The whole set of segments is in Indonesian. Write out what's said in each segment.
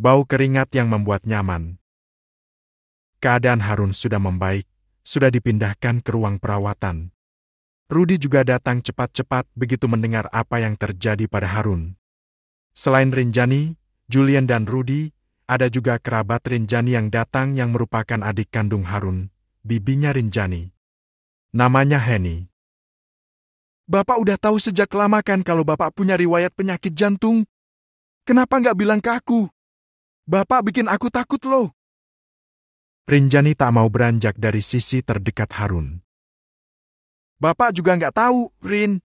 bau keringat yang membuat nyaman. Keadaan Harun sudah membaik, sudah dipindahkan ke ruang perawatan. Rudi juga datang cepat-cepat begitu mendengar apa yang terjadi pada Harun. Selain Rinjani, Julian dan Rudi, ada juga kerabat Rinjani yang datang yang merupakan adik kandung Harun, bibinya Rinjani. Namanya Henny. Bapak udah tahu sejak lama kan kalau bapak punya riwayat penyakit jantung? Kenapa nggak bilang ke aku? Bapak bikin aku takut loh. Rinjani tak mau beranjak dari sisi terdekat Harun. Bapak juga nggak tahu, Rin.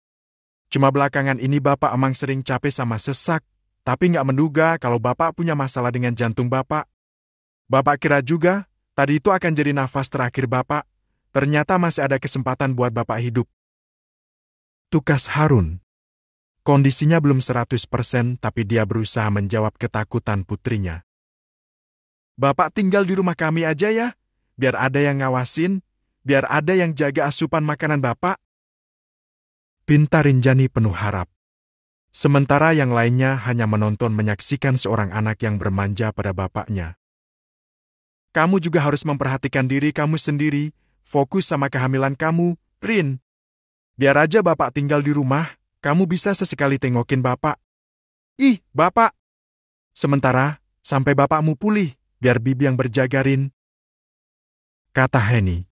Cuma belakangan ini Bapak emang sering capek sama sesak, tapi nggak menduga kalau Bapak punya masalah dengan jantung Bapak. Bapak kira juga, tadi itu akan jadi nafas terakhir Bapak. Ternyata masih ada kesempatan buat Bapak hidup. Tukas Harun. Kondisinya belum 100% tapi dia berusaha menjawab ketakutan putrinya. Bapak tinggal di rumah kami aja ya, biar ada yang ngawasin, biar ada yang jaga asupan makanan Bapak. Pinta Rinjani penuh harap. Sementara yang lainnya hanya menonton menyaksikan seorang anak yang bermanja pada bapaknya. Kamu juga harus memperhatikan diri kamu sendiri, fokus sama kehamilan kamu, Rin. Biar aja bapak tinggal di rumah, kamu bisa sesekali tengokin bapak. Ih, bapak! Sementara, sampai bapakmu pulih biar bibi yang berjagarin Kata Henny.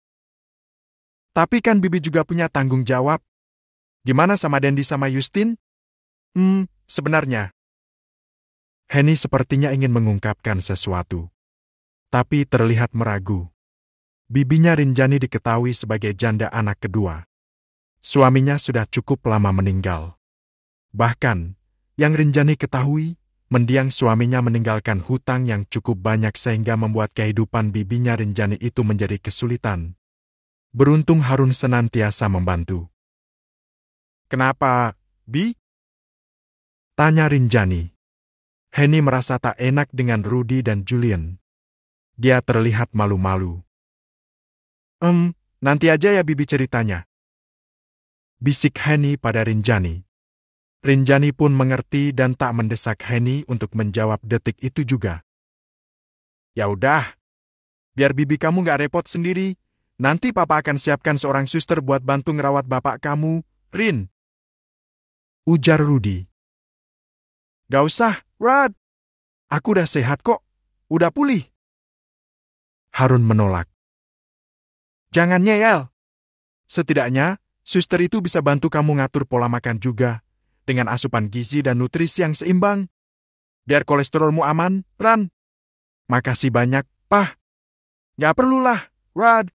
Tapi kan bibi juga punya tanggung jawab. Gimana sama Dendi sama Justin? Hmm, sebenarnya. Henny sepertinya ingin mengungkapkan sesuatu. Tapi terlihat meragu. Bibinya Rinjani diketahui sebagai janda anak kedua. Suaminya sudah cukup lama meninggal. Bahkan, yang Rinjani ketahui, mendiang suaminya meninggalkan hutang yang cukup banyak sehingga membuat kehidupan bibinya Rinjani itu menjadi kesulitan. Beruntung Harun senantiasa membantu. Kenapa, Bi? Tanya Rinjani. Henny merasa tak enak dengan Rudy dan Julian. Dia terlihat malu-malu. Em, nanti aja ya Bibi ceritanya. Bisik Henny pada Rinjani. Rinjani pun mengerti dan tak mendesak Henny untuk menjawab detik itu juga. Ya udah, biar bibi kamu nggak repot sendiri, nanti papa akan siapkan seorang suster buat bantu ngerawat bapak kamu, Rin. Ujar Rudi. Gak usah, Rad. Aku udah sehat kok, udah pulih. Harun menolak. Jangan nyel. Setidaknya, suster itu bisa bantu kamu ngatur pola makan juga, dengan asupan gizi dan nutrisi yang seimbang. Biar kolesterolmu aman, Ran. Makasih banyak, Pah. Nggak perlulah, Rad.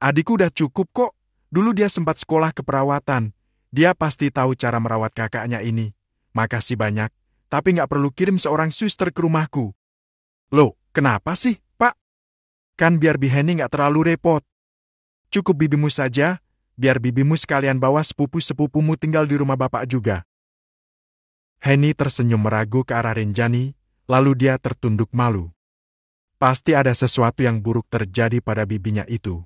Adikku udah cukup kok. Dulu dia sempat sekolah keperawatan. Dia pasti tahu cara merawat kakaknya ini. Makasih banyak, tapi gak perlu kirim seorang suster ke rumahku. Loh, kenapa sih, Pak? Kan biar Biheni gak terlalu repot. Cukup bibimu saja, biar bibimu sekalian bawa sepupu-sepupumu tinggal di rumah bapak juga. Henny tersenyum meragu ke arah Renjani, lalu dia tertunduk malu. Pasti ada sesuatu yang buruk terjadi pada bibinya itu.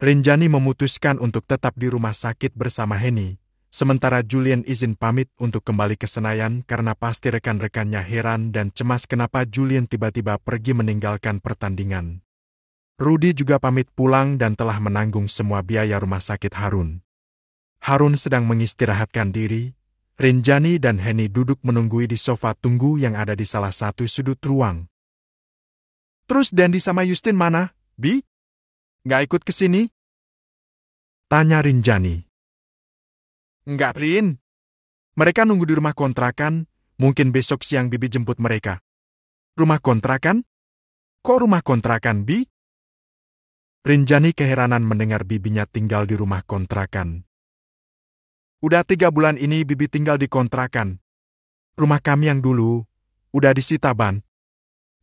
Renjani memutuskan untuk tetap di rumah sakit bersama Henny, sementara Julian izin pamit untuk kembali ke Senayan karena pasti rekan-rekannya heran dan cemas kenapa Julian tiba-tiba pergi meninggalkan pertandingan. Rudy juga pamit pulang dan telah menanggung semua biaya rumah sakit Harun. Harun sedang mengistirahatkan diri, Rinjani dan Henny duduk menunggui di sofa tunggu yang ada di salah satu sudut ruang. Terus Dandi sama Justin mana, Bi? Nggak ikut ke sini? Tanya Rinjani. Nggak, Rin. Mereka nunggu di rumah kontrakan, mungkin besok siang Bibi jemput mereka. Rumah kontrakan? Kok rumah kontrakan, Bi? Rinjani keheranan mendengar bibinya tinggal di rumah kontrakan. Udah tiga bulan ini Bibi tinggal di kontrakan. Rumah kami yang dulu, udah disita ban.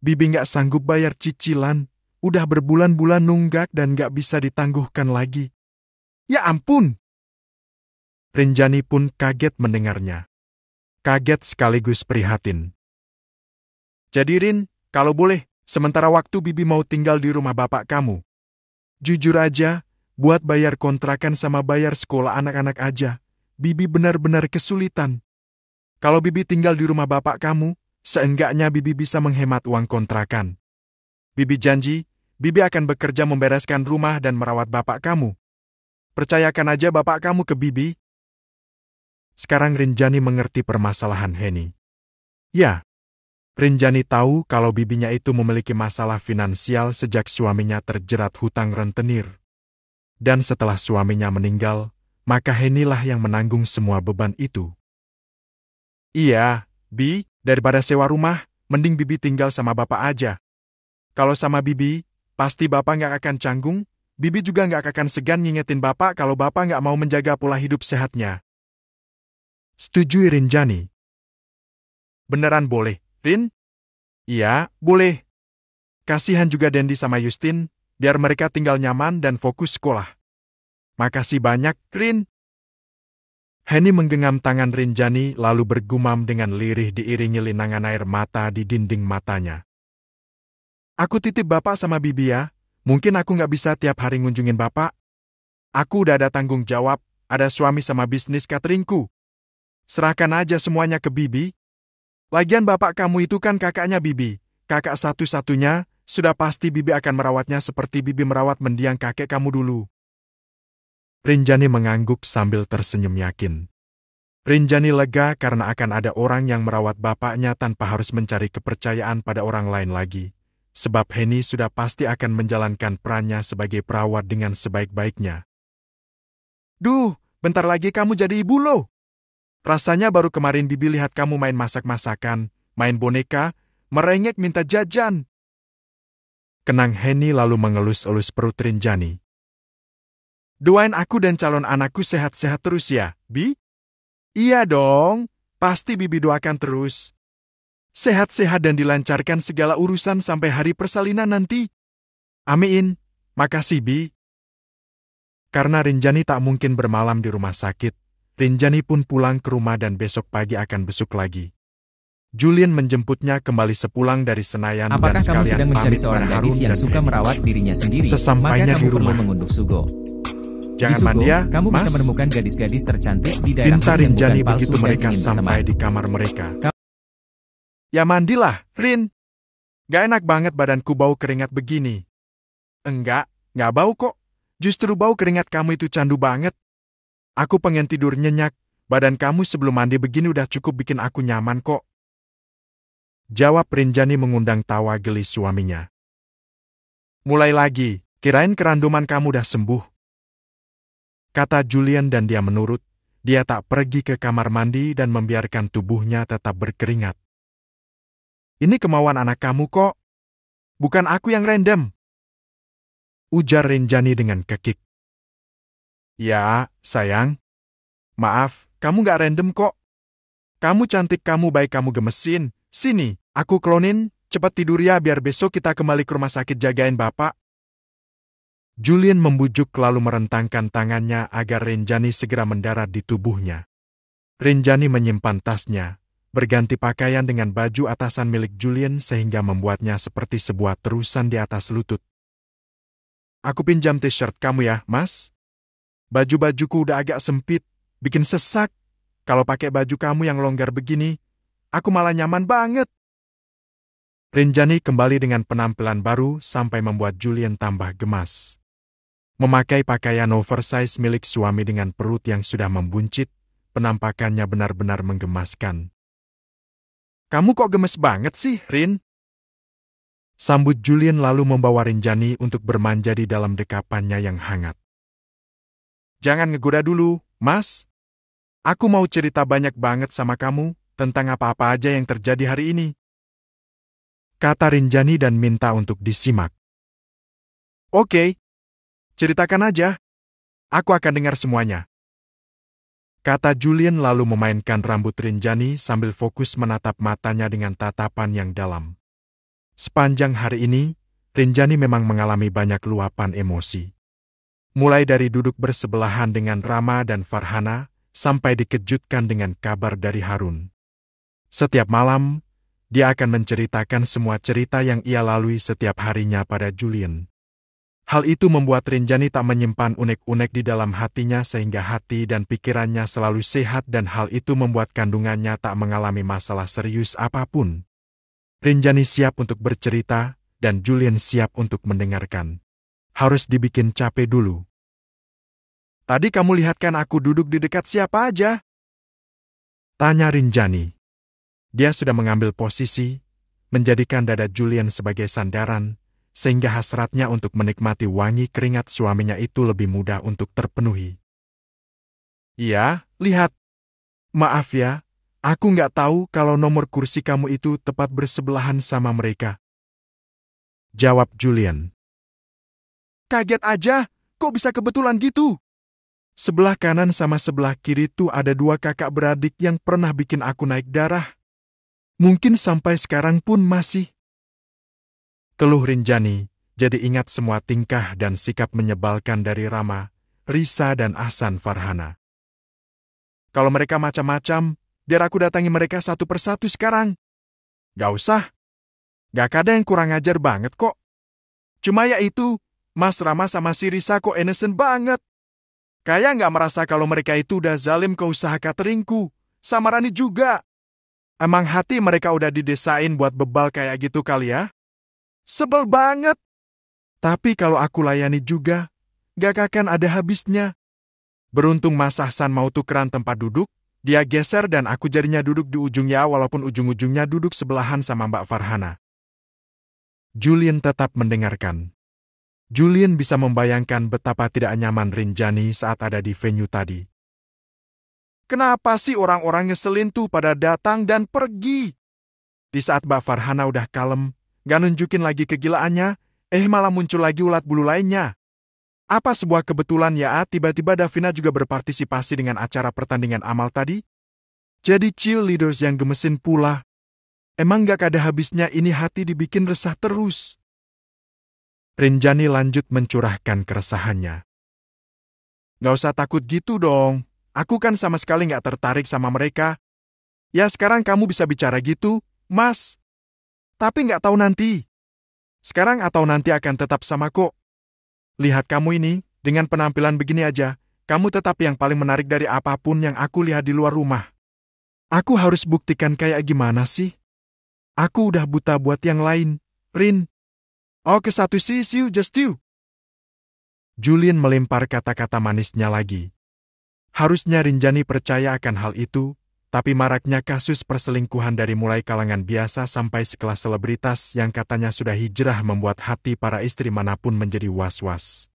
Bibi nggak sanggup bayar cicilan, udah berbulan-bulan nunggak dan nggak bisa ditangguhkan lagi. Ya ampun! Rinjani pun kaget mendengarnya. Kaget sekaligus prihatin. Jadi Rin, kalau boleh, sementara waktu Bibi mau tinggal di rumah bapak kamu. Jujur aja, buat bayar kontrakan sama bayar sekolah anak-anak aja. Bibi benar-benar kesulitan. Kalau Bibi tinggal di rumah bapak kamu, seenggaknya Bibi bisa menghemat uang kontrakan. Bibi janji, Bibi akan bekerja membereskan rumah dan merawat bapak kamu. Percayakan aja bapak kamu ke Bibi. Sekarang Rinjani mengerti permasalahan Henny. Ya, Rinjani tahu kalau bibinya itu memiliki masalah finansial sejak suaminya terjerat hutang rentenir. Dan setelah suaminya meninggal, maka Henilah yang menanggung semua beban itu. Iya, Bi, daripada sewa rumah, mending Bibi tinggal sama Bapak aja. Kalau sama Bibi, pasti Bapak nggak akan canggung, Bibi juga nggak akan segan ngingetin Bapak kalau Bapak nggak mau menjaga pola hidup sehatnya. Setuju Rinjani. Beneran boleh, Rin? Iya, boleh. Kasihan juga Dendi sama Justin, biar mereka tinggal nyaman dan fokus sekolah. Makasih banyak, Rin. Henny menggenggam tangan Rinjani lalu bergumam dengan lirih diiringi linangan air mata di dinding matanya. Aku titip bapak sama bibi ya, mungkin aku nggak bisa tiap hari ngunjungin bapak. Aku udah ada tanggung jawab, ada suami sama bisnis cateringku. Serahkan aja semuanya ke bibi. Lagian bapak kamu itu kan kakaknya bibi, kakak satu-satunya, sudah pasti bibi akan merawatnya seperti bibi merawat mendiang kakek kamu dulu. Rinjani mengangguk sambil tersenyum yakin. Rinjani lega karena akan ada orang yang merawat bapaknya tanpa harus mencari kepercayaan pada orang lain lagi, sebab Henny sudah pasti akan menjalankan perannya sebagai perawat dengan sebaik-baiknya. Duh, bentar lagi kamu jadi ibu lo. Rasanya baru kemarin Bibi lihat kamu main masak-masakan, main boneka, merengek minta jajan. Kenang Henny lalu mengelus-elus perut Rinjani. Doain aku dan calon anakku sehat-sehat terus ya, Bi? Iya dong, pasti Bibi doakan terus. Sehat-sehat dan dilancarkan segala urusan sampai hari persalinan nanti. Amin. Makasih, Bi. Karena Rinjani tak mungkin bermalam di rumah sakit, Rinjani pun pulang ke rumah dan besok pagi akan besuk lagi. Julian menjemputnya kembali sepulang dari Senayan Apakah dan sekalian kamu sedang mencari seorang gadis yang suka merawat dirinya sendiri? Sesampainya Maka kamu di rumah. perlu mengunduh Sugo. Jangan mandi, ya, kamu mas. bisa menemukan gadis-gadis tercantik di daerah Rinjani begitu mereka sampai teman. di kamar mereka. Ya mandilah, Rin. Gak enak banget badanku bau keringat begini. Enggak, gak bau kok. Justru bau keringat kamu itu candu banget. Aku pengen tidur nyenyak, badan kamu sebelum mandi begini udah cukup bikin aku nyaman kok. Jawab Rinjani mengundang tawa geli suaminya. Mulai lagi, kirain keranduman kamu udah sembuh kata Julian dan dia menurut, dia tak pergi ke kamar mandi dan membiarkan tubuhnya tetap berkeringat. Ini kemauan anak kamu kok. Bukan aku yang random. Ujar Rinjani dengan kekik. Ya, sayang. Maaf, kamu gak random kok. Kamu cantik kamu baik kamu gemesin. Sini, aku klonin, cepat tidur ya biar besok kita kembali ke rumah sakit jagain bapak. Julian membujuk lalu merentangkan tangannya agar Renjani segera mendarat di tubuhnya. Renjani menyimpan tasnya, berganti pakaian dengan baju atasan milik Julian sehingga membuatnya seperti sebuah terusan di atas lutut. Aku pinjam t-shirt kamu ya, mas? Baju-bajuku udah agak sempit, bikin sesak. Kalau pakai baju kamu yang longgar begini, aku malah nyaman banget. Rinjani kembali dengan penampilan baru sampai membuat Julian tambah gemas. Memakai pakaian oversize milik suami dengan perut yang sudah membuncit, penampakannya benar-benar menggemaskan. Kamu kok gemes banget sih, Rin? Sambut Julian lalu membawa Rinjani untuk bermanja di dalam dekapannya yang hangat. Jangan ngegoda dulu, Mas. Aku mau cerita banyak banget sama kamu tentang apa-apa aja yang terjadi hari ini. Kata Rinjani dan minta untuk disimak. Oke, Ceritakan aja. Aku akan dengar semuanya. Kata Julian lalu memainkan rambut Rinjani sambil fokus menatap matanya dengan tatapan yang dalam. Sepanjang hari ini, Rinjani memang mengalami banyak luapan emosi. Mulai dari duduk bersebelahan dengan Rama dan Farhana, sampai dikejutkan dengan kabar dari Harun. Setiap malam, dia akan menceritakan semua cerita yang ia lalui setiap harinya pada Julian. Hal itu membuat Rinjani tak menyimpan unek-unek di dalam hatinya sehingga hati dan pikirannya selalu sehat dan hal itu membuat kandungannya tak mengalami masalah serius apapun. Rinjani siap untuk bercerita, dan Julian siap untuk mendengarkan. Harus dibikin capek dulu. Tadi kamu lihatkan aku duduk di dekat siapa aja? Tanya Rinjani. Dia sudah mengambil posisi, menjadikan dada Julian sebagai sandaran, sehingga hasratnya untuk menikmati wangi keringat suaminya itu lebih mudah untuk terpenuhi. Iya, lihat. Maaf ya, aku nggak tahu kalau nomor kursi kamu itu tepat bersebelahan sama mereka. Jawab Julian. Kaget aja, kok bisa kebetulan gitu? Sebelah kanan sama sebelah kiri tuh ada dua kakak beradik yang pernah bikin aku naik darah. Mungkin sampai sekarang pun masih. Teluh Rinjani, jadi ingat semua tingkah dan sikap menyebalkan dari Rama, Risa dan Ahsan Farhana. Kalau mereka macam-macam, biar aku datangi mereka satu persatu sekarang. Gak usah. Gak ada yang kurang ajar banget kok. Cuma ya itu, Mas Rama sama si Risa kok innocent banget. Kayak nggak merasa kalau mereka itu udah zalim ke usaha cateringku. Sama Rani juga. Emang hati mereka udah didesain buat bebal kayak gitu kali ya? Sebel banget. Tapi kalau aku layani juga, gak akan ada habisnya. Beruntung Mas Ahsan mau tukeran tempat duduk, dia geser dan aku jadinya duduk di ujungnya walaupun ujung-ujungnya duduk sebelahan sama Mbak Farhana. Julian tetap mendengarkan. Julian bisa membayangkan betapa tidak nyaman Rinjani saat ada di venue tadi. Kenapa sih orang-orang ngeselin tuh pada datang dan pergi? Di saat Mbak Farhana udah kalem, gak nunjukin lagi kegilaannya, eh malah muncul lagi ulat bulu lainnya. Apa sebuah kebetulan ya ah? tiba-tiba Davina juga berpartisipasi dengan acara pertandingan amal tadi? Jadi cheerleaders yang gemesin pula. Emang gak ada habisnya ini hati dibikin resah terus. Rinjani lanjut mencurahkan keresahannya. Gak usah takut gitu dong. Aku kan sama sekali gak tertarik sama mereka. Ya sekarang kamu bisa bicara gitu, mas. Tapi nggak tahu nanti. Sekarang atau nanti akan tetap sama kok. Lihat kamu ini, dengan penampilan begini aja, kamu tetap yang paling menarik dari apapun yang aku lihat di luar rumah. Aku harus buktikan kayak gimana sih? Aku udah buta buat yang lain, Rin. Oke oh, ke satu you just you. Julian melempar kata-kata manisnya lagi. Harusnya Rinjani percaya akan hal itu, tapi maraknya kasus perselingkuhan dari mulai kalangan biasa sampai sekelas selebritas yang katanya sudah hijrah membuat hati para istri manapun menjadi was-was.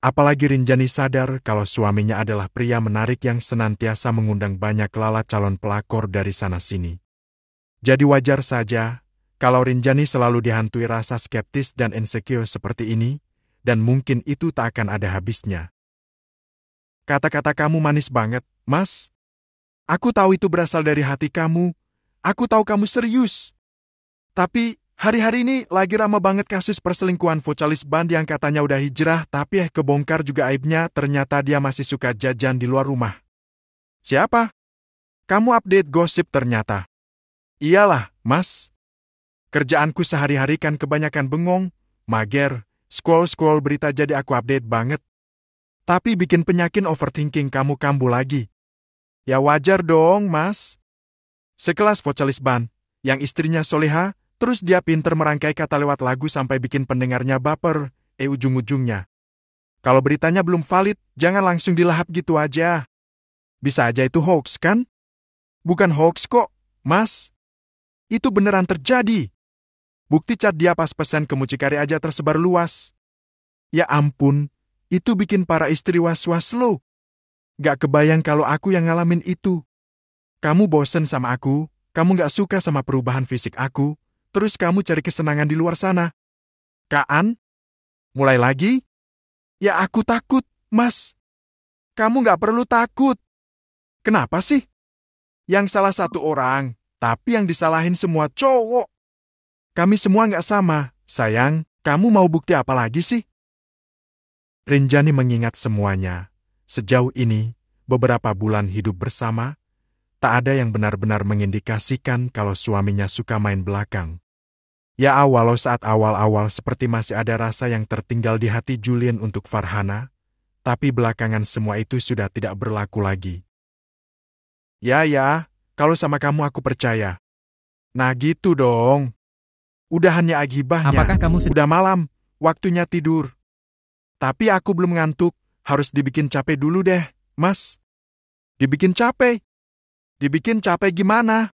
Apalagi Rinjani sadar kalau suaminya adalah pria menarik yang senantiasa mengundang banyak lalat calon pelakor dari sana-sini. Jadi wajar saja, kalau Rinjani selalu dihantui rasa skeptis dan insecure seperti ini, dan mungkin itu tak akan ada habisnya. Kata-kata kamu manis banget, Mas, Aku tahu itu berasal dari hati kamu. Aku tahu kamu serius. Tapi, hari-hari ini lagi ramah banget kasus perselingkuhan vocalis band yang katanya udah hijrah tapi eh kebongkar juga aibnya ternyata dia masih suka jajan di luar rumah. Siapa? Kamu update gosip ternyata. Iyalah, mas. Kerjaanku sehari-hari kan kebanyakan bengong, mager, scroll-scroll berita jadi aku update banget. Tapi bikin penyakin overthinking kamu kambuh lagi. Ya wajar dong, Mas. Sekelas vocalis Ban, yang istrinya soleha, terus dia pinter merangkai kata lewat lagu sampai bikin pendengarnya baper, eh ujung-ujungnya. Kalau beritanya belum valid, jangan langsung dilahap gitu aja. Bisa aja itu hoax kan? Bukan hoax kok, Mas. Itu beneran terjadi. Bukti cat dia pas pesan ke mucikari aja tersebar luas. Ya ampun, itu bikin para istri was-was lu. Gak kebayang kalau aku yang ngalamin itu. Kamu bosen sama aku, kamu gak suka sama perubahan fisik aku, terus kamu cari kesenangan di luar sana. Kaan? Mulai lagi? Ya aku takut, mas. Kamu gak perlu takut. Kenapa sih? Yang salah satu orang, tapi yang disalahin semua cowok. Kami semua gak sama, sayang. Kamu mau bukti apa lagi sih? Rinjani mengingat semuanya, Sejauh ini, beberapa bulan hidup bersama, tak ada yang benar-benar mengindikasikan kalau suaminya suka main belakang. Ya walau saat awal-awal seperti masih ada rasa yang tertinggal di hati Julian untuk Farhana, tapi belakangan semua itu sudah tidak berlaku lagi. Ya ya, kalau sama kamu aku percaya. Nah gitu dong. Udah hanya agibahnya. Apakah kamu Udah malam, waktunya tidur. Tapi aku belum ngantuk, harus dibikin capek dulu deh, Mas. Dibikin capek? Dibikin capek gimana?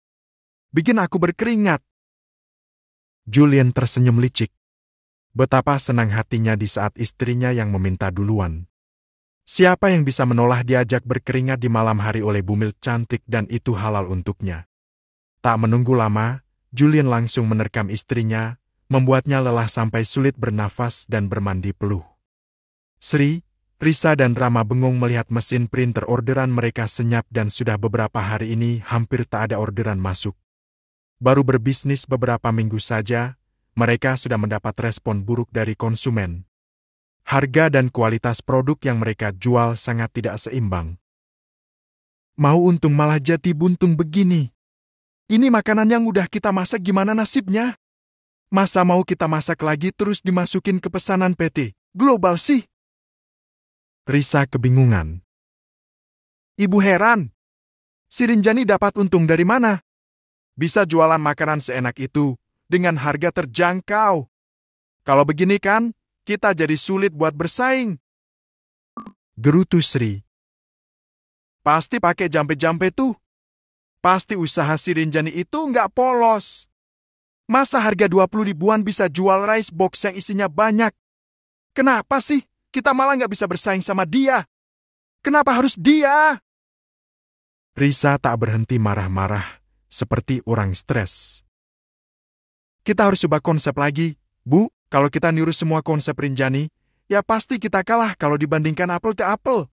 Bikin aku berkeringat. Julian tersenyum licik. Betapa senang hatinya di saat istrinya yang meminta duluan. Siapa yang bisa menolak diajak berkeringat di malam hari oleh bumil cantik dan itu halal untuknya? Tak menunggu lama, Julian langsung menerkam istrinya, membuatnya lelah sampai sulit bernafas dan bermandi peluh. Sri, Risa dan Rama bengong melihat mesin printer orderan mereka senyap dan sudah beberapa hari ini hampir tak ada orderan masuk. Baru berbisnis beberapa minggu saja, mereka sudah mendapat respon buruk dari konsumen. Harga dan kualitas produk yang mereka jual sangat tidak seimbang. Mau untung malah jadi buntung begini. Ini makanan yang udah kita masak gimana nasibnya? Masa mau kita masak lagi terus dimasukin ke pesanan PT? Global sih! Risa kebingungan. Ibu heran. Si Rinjani dapat untung dari mana? Bisa jualan makanan seenak itu dengan harga terjangkau. Kalau begini kan, kita jadi sulit buat bersaing. Gerutu Sri. Pasti pakai jampe-jampe tuh. Pasti usaha si Rinjani itu nggak polos. Masa harga 20 ribuan bisa jual rice box yang isinya banyak? Kenapa sih? Kita malah nggak bisa bersaing sama dia. Kenapa harus dia? Risa tak berhenti marah-marah, seperti orang stres. Kita harus coba konsep lagi, Bu. Kalau kita niru semua konsep Rinjani, ya pasti kita kalah kalau dibandingkan apel ke apel.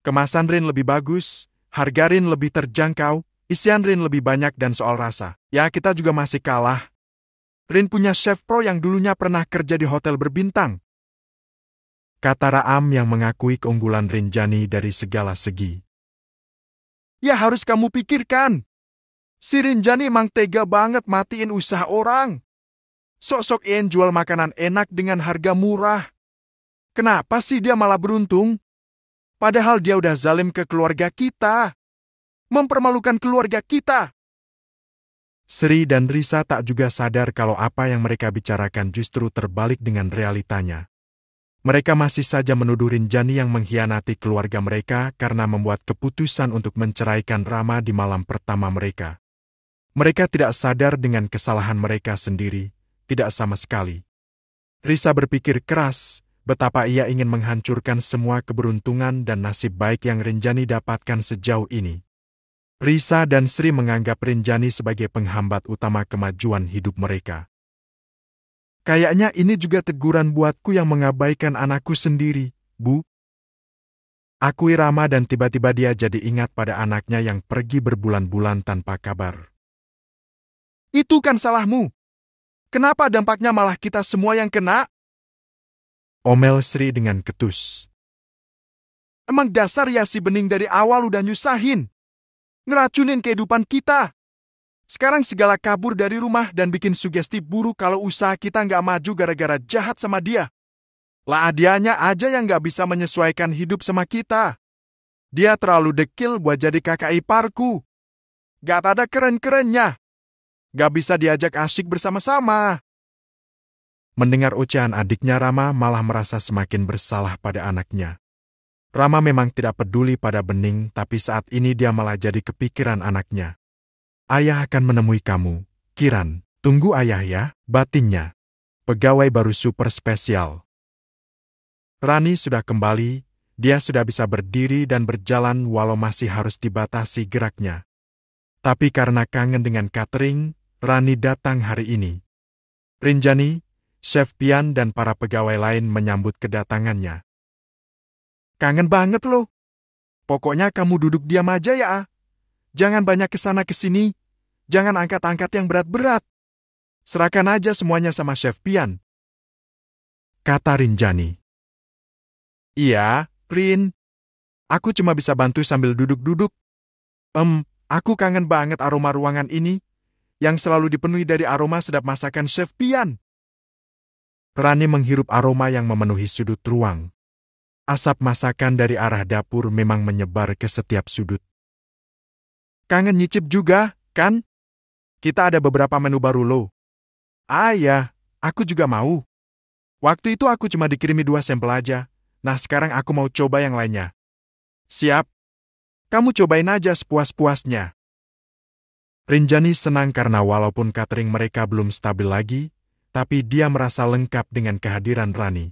Kemasan Rin lebih bagus, harga Rin lebih terjangkau, isian Rin lebih banyak dan soal rasa. Ya, kita juga masih kalah. Rin punya chef pro yang dulunya pernah kerja di hotel berbintang kata Raam yang mengakui keunggulan Rinjani dari segala segi. Ya harus kamu pikirkan. Si Rinjani emang tega banget matiin usaha orang. Sok-sok Ian jual makanan enak dengan harga murah. Kenapa sih dia malah beruntung? Padahal dia udah zalim ke keluarga kita. Mempermalukan keluarga kita. Sri dan Risa tak juga sadar kalau apa yang mereka bicarakan justru terbalik dengan realitanya. Mereka masih saja menuduh Rinjani yang mengkhianati keluarga mereka karena membuat keputusan untuk menceraikan Rama di malam pertama mereka. Mereka tidak sadar dengan kesalahan mereka sendiri, tidak sama sekali. Risa berpikir keras betapa ia ingin menghancurkan semua keberuntungan dan nasib baik yang Rinjani dapatkan sejauh ini. Risa dan Sri menganggap Rinjani sebagai penghambat utama kemajuan hidup mereka. Kayaknya ini juga teguran buatku yang mengabaikan anakku sendiri, Bu. Aku irama dan tiba-tiba dia jadi ingat pada anaknya yang pergi berbulan-bulan tanpa kabar. Itu kan salahmu. Kenapa dampaknya malah kita semua yang kena? Omel Sri dengan ketus. Emang dasar ya si bening dari awal udah nyusahin. Ngeracunin kehidupan kita. Sekarang segala kabur dari rumah dan bikin sugesti buruk kalau usaha kita nggak maju gara-gara jahat sama dia. Lah adianya aja yang nggak bisa menyesuaikan hidup sama kita. Dia terlalu dekil buat jadi kakak iparku. Gak ada keren-kerennya. Gak bisa diajak asyik bersama-sama. Mendengar ucapan adiknya Rama malah merasa semakin bersalah pada anaknya. Rama memang tidak peduli pada Bening tapi saat ini dia malah jadi kepikiran anaknya. Ayah akan menemui kamu. Kiran, tunggu ayah ya, batinnya. Pegawai baru super spesial. Rani sudah kembali, dia sudah bisa berdiri dan berjalan walau masih harus dibatasi geraknya. Tapi karena kangen dengan catering, Rani datang hari ini. Rinjani, Chef Pian dan para pegawai lain menyambut kedatangannya. Kangen banget loh. Pokoknya kamu duduk diam aja ya, ah. Jangan banyak kesana kesini. Jangan angkat-angkat yang berat-berat. Serahkan aja semuanya sama Chef Pian. Kata Rinjani. Iya, Rin. Aku cuma bisa bantu sambil duduk-duduk. Em, aku kangen banget aroma ruangan ini. Yang selalu dipenuhi dari aroma sedap masakan Chef Pian. Rani menghirup aroma yang memenuhi sudut ruang. Asap masakan dari arah dapur memang menyebar ke setiap sudut. Kangen nyicip juga, kan? Kita ada beberapa menu baru lo. Ah ya, aku juga mau. Waktu itu aku cuma dikirimi dua sampel aja. Nah sekarang aku mau coba yang lainnya. Siap. Kamu cobain aja sepuas-puasnya. Rinjani senang karena walaupun catering mereka belum stabil lagi, tapi dia merasa lengkap dengan kehadiran Rani.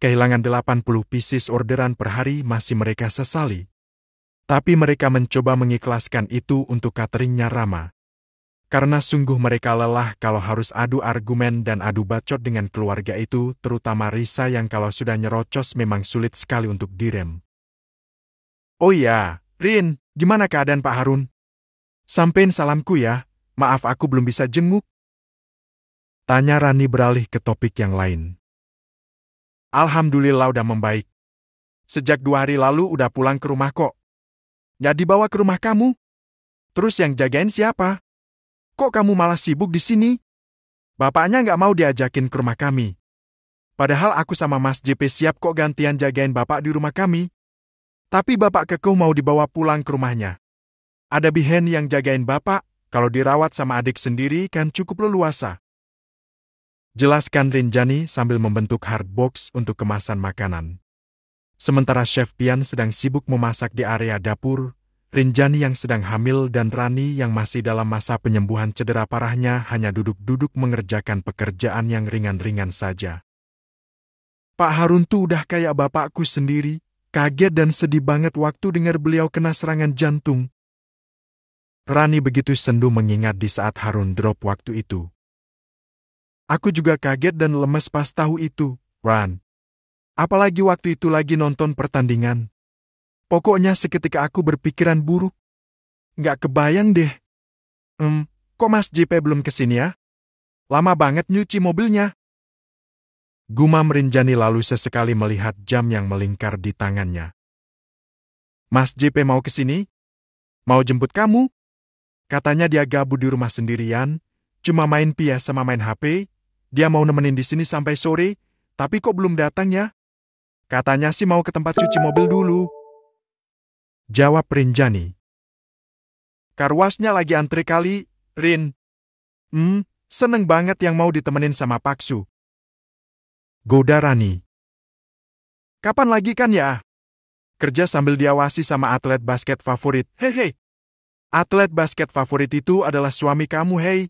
Kehilangan 80 pieces orderan per hari masih mereka sesali. Tapi mereka mencoba mengikhlaskan itu untuk cateringnya Rama. Karena sungguh mereka lelah kalau harus adu argumen dan adu bacot dengan keluarga itu, terutama Risa yang kalau sudah nyerocos memang sulit sekali untuk direm. Oh iya, Rin, gimana keadaan Pak Harun? Sampein salamku ya, maaf aku belum bisa jenguk. Tanya Rani beralih ke topik yang lain. Alhamdulillah udah membaik. Sejak dua hari lalu udah pulang ke rumah kok. Nggak dibawa ke rumah kamu? Terus yang jagain siapa? Kok kamu malah sibuk di sini? Bapaknya nggak mau diajakin ke rumah kami. Padahal aku sama Mas JP siap kok gantian jagain bapak di rumah kami. Tapi bapak kekeh mau dibawa pulang ke rumahnya. Ada Bihen yang jagain bapak, kalau dirawat sama adik sendiri kan cukup leluasa. Jelaskan Rinjani sambil membentuk hardbox untuk kemasan makanan. Sementara Chef Pian sedang sibuk memasak di area dapur, Rinjani yang sedang hamil dan Rani yang masih dalam masa penyembuhan cedera parahnya hanya duduk-duduk mengerjakan pekerjaan yang ringan-ringan saja. Pak Harun tuh udah kayak bapakku sendiri, kaget dan sedih banget waktu dengar beliau kena serangan jantung. Rani begitu sendu mengingat di saat Harun drop waktu itu. Aku juga kaget dan lemes pas tahu itu, Ran. Apalagi waktu itu lagi nonton pertandingan. Pokoknya seketika aku berpikiran buruk. Nggak kebayang deh. Hmm, kok Mas JP belum kesini ya? Lama banget nyuci mobilnya. Guma merinjani lalu sesekali melihat jam yang melingkar di tangannya. Mas JP mau kesini? Mau jemput kamu? Katanya dia gabut di rumah sendirian, cuma main pia sama main HP. Dia mau nemenin di sini sampai sore, tapi kok belum datang ya? Katanya sih mau ke tempat cuci mobil dulu. Jawab Rinjani. Karwasnya lagi antri kali, Rin. Hmm, seneng banget yang mau ditemenin sama Paksu. Goda Rani. Kapan lagi kan ya? Kerja sambil diawasi sama atlet basket favorit. Hehe. Atlet basket favorit itu adalah suami kamu, hei.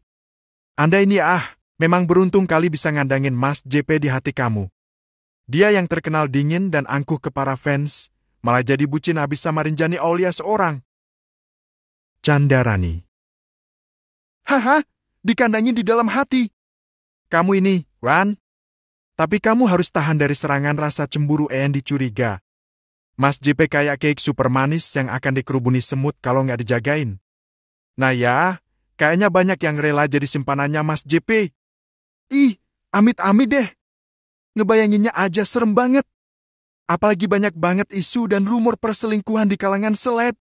Anda ini ah, memang beruntung kali bisa ngandangin Mas JP di hati kamu. Dia yang terkenal dingin dan angkuh ke para fans, malah jadi bucin abis sama Rinjani Aulia seorang. Candarani. Haha, dikandangin di dalam hati. Kamu ini, Wan. Tapi kamu harus tahan dari serangan rasa cemburu Ean dicuriga. Mas JP kayak cake super manis yang akan dikerubuni semut kalau nggak dijagain. Nah ya, kayaknya banyak yang rela jadi simpanannya Mas JP. Ih, amit-amit deh. Ngebayanginnya aja serem banget. Apalagi banyak banget isu dan rumor perselingkuhan di kalangan seleb.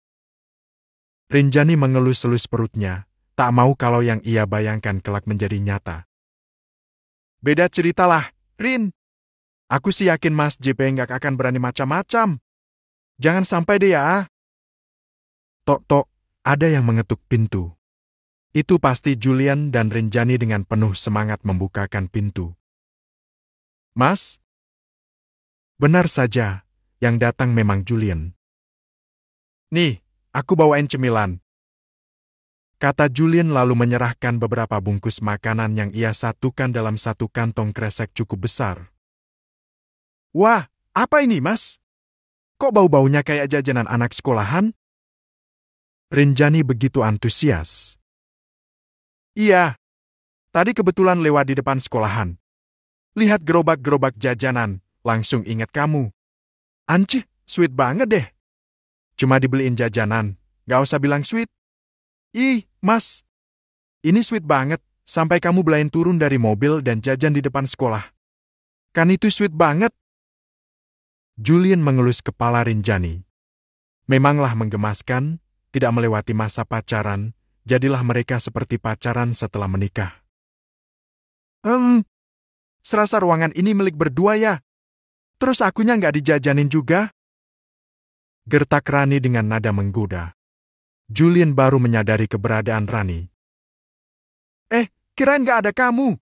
Rinjani mengelus-elus perutnya, tak mau kalau yang ia bayangkan kelak menjadi nyata. Beda ceritalah, Rin. Aku sih yakin Mas JP nggak akan berani macam-macam. Jangan sampai deh ya. Tok-tok, ada yang mengetuk pintu. Itu pasti Julian dan Rinjani dengan penuh semangat membukakan pintu. Mas? Benar saja, yang datang memang Julian. Nih, aku bawain cemilan. Kata Julian lalu menyerahkan beberapa bungkus makanan yang ia satukan dalam satu kantong kresek cukup besar. Wah, apa ini mas? Kok bau-baunya kayak jajanan anak sekolahan? Rinjani begitu antusias. Iya, tadi kebetulan lewat di depan sekolahan. Lihat gerobak-gerobak jajanan, langsung ingat kamu. Anci, sweet banget deh. Cuma dibeliin jajanan, gak usah bilang sweet. Ih, mas. Ini sweet banget, sampai kamu belain turun dari mobil dan jajan di depan sekolah. Kan itu sweet banget. Julian mengelus kepala Rinjani. Memanglah menggemaskan, tidak melewati masa pacaran, jadilah mereka seperti pacaran setelah menikah. Hmm, Serasa ruangan ini milik berdua ya. Terus akunya nggak dijajanin juga? Gertak Rani dengan nada menggoda. Julian baru menyadari keberadaan Rani. Eh, kirain nggak ada kamu.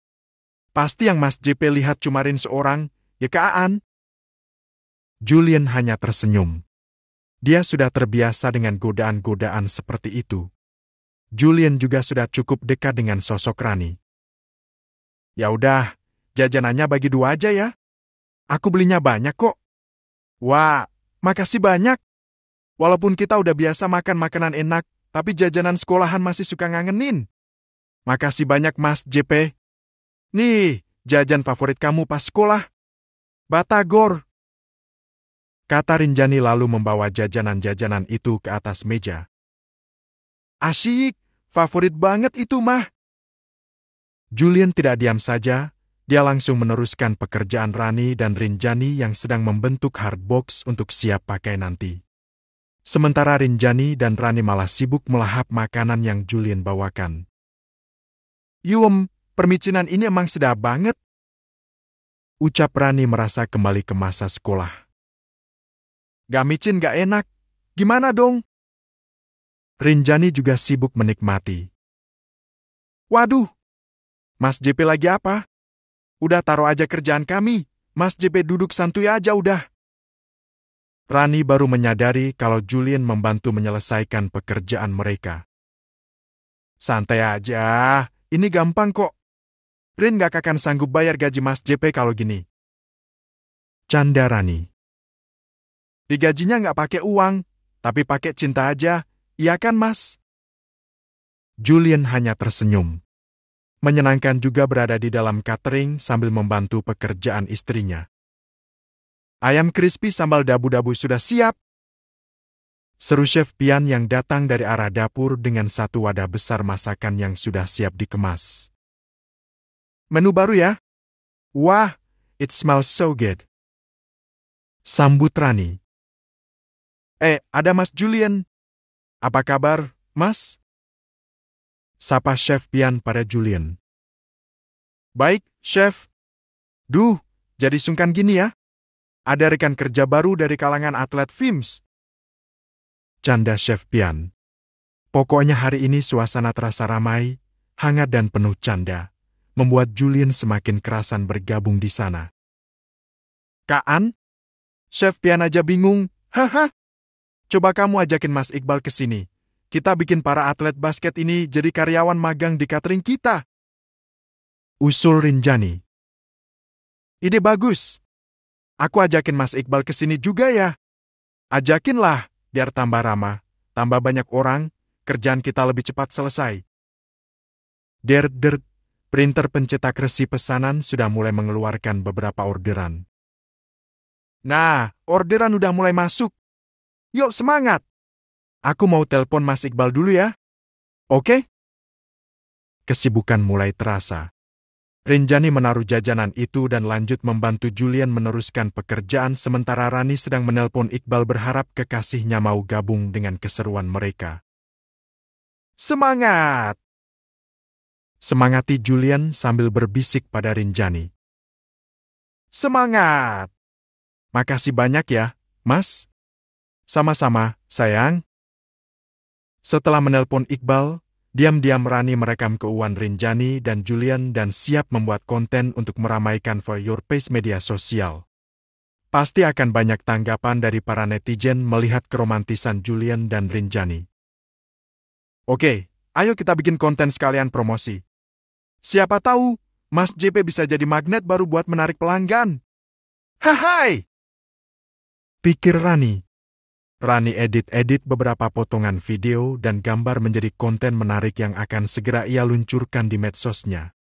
Pasti yang Mas JP lihat cumarin seorang, ya keaan. Julian hanya tersenyum. Dia sudah terbiasa dengan godaan-godaan seperti itu. Julian juga sudah cukup dekat dengan sosok Rani. Ya udah, Jajanannya bagi dua aja ya. Aku belinya banyak kok. Wah, makasih banyak. Walaupun kita udah biasa makan makanan enak, tapi jajanan sekolahan masih suka ngangenin. Makasih banyak Mas JP. Nih, jajan favorit kamu pas sekolah. Batagor. Kata Rinjani lalu membawa jajanan-jajanan itu ke atas meja. Asyik, favorit banget itu mah. Julian tidak diam saja, dia langsung meneruskan pekerjaan Rani dan Rinjani yang sedang membentuk hardbox untuk siap pakai nanti. Sementara Rinjani dan Rani malah sibuk melahap makanan yang Julian bawakan. Yum, permicinan ini emang sedap banget. Ucap Rani merasa kembali ke masa sekolah. Gak micin gak enak. Gimana dong? Rinjani juga sibuk menikmati. Waduh, Mas JP lagi apa? Udah taruh aja kerjaan kami. Mas JP duduk santuy aja udah. Rani baru menyadari kalau Julian membantu menyelesaikan pekerjaan mereka. Santai aja, ini gampang kok. Rin gak akan sanggup bayar gaji Mas JP kalau gini. Canda Rani. Digajinya nggak pakai uang, tapi pakai cinta aja, iya kan Mas? Julian hanya tersenyum. Menyenangkan juga berada di dalam catering sambil membantu pekerjaan istrinya. Ayam crispy sambal dabu-dabu sudah siap. Seru Chef Pian yang datang dari arah dapur dengan satu wadah besar masakan yang sudah siap dikemas. Menu baru ya? Wah, it smells so good. Sambut Rani. Eh, ada Mas Julian. Apa kabar, Mas? Sapa Chef Pian pada Julian. Baik, Chef. Duh, jadi sungkan gini ya. Ada rekan kerja baru dari kalangan atlet FIMS. Canda Chef Pian. Pokoknya hari ini suasana terasa ramai, hangat dan penuh canda, membuat Julian semakin kerasan bergabung di sana. Kaan? Chef Pian aja bingung, haha. Coba kamu ajakin Mas Iqbal ke sini, kita bikin para atlet basket ini jadi karyawan magang di catering kita. Usul Rinjani. Ide bagus. Aku ajakin Mas Iqbal ke sini juga ya. Ajakinlah, biar tambah ramah, tambah banyak orang, kerjaan kita lebih cepat selesai. Der der, printer pencetak resi pesanan sudah mulai mengeluarkan beberapa orderan. Nah, orderan udah mulai masuk. Yuk semangat! Aku mau telepon Mas Iqbal dulu ya. Oke? Kesibukan mulai terasa. Rinjani menaruh jajanan itu dan lanjut membantu Julian meneruskan pekerjaan sementara Rani sedang menelpon Iqbal berharap kekasihnya mau gabung dengan keseruan mereka. Semangat! Semangati Julian sambil berbisik pada Rinjani. Semangat! Makasih banyak ya, Mas. Sama-sama, sayang. Setelah menelpon Iqbal, diam-diam Rani merekam keuangan Rinjani dan Julian dan siap membuat konten untuk meramaikan For Your Page media sosial. Pasti akan banyak tanggapan dari para netizen melihat keromantisan Julian dan Rinjani. Oke, ayo kita bikin konten sekalian promosi. Siapa tahu, Mas JP bisa jadi magnet baru buat menarik pelanggan. Hai! Pikir Rani. Rani edit-edit beberapa potongan video dan gambar menjadi konten menarik yang akan segera ia luncurkan di medsosnya.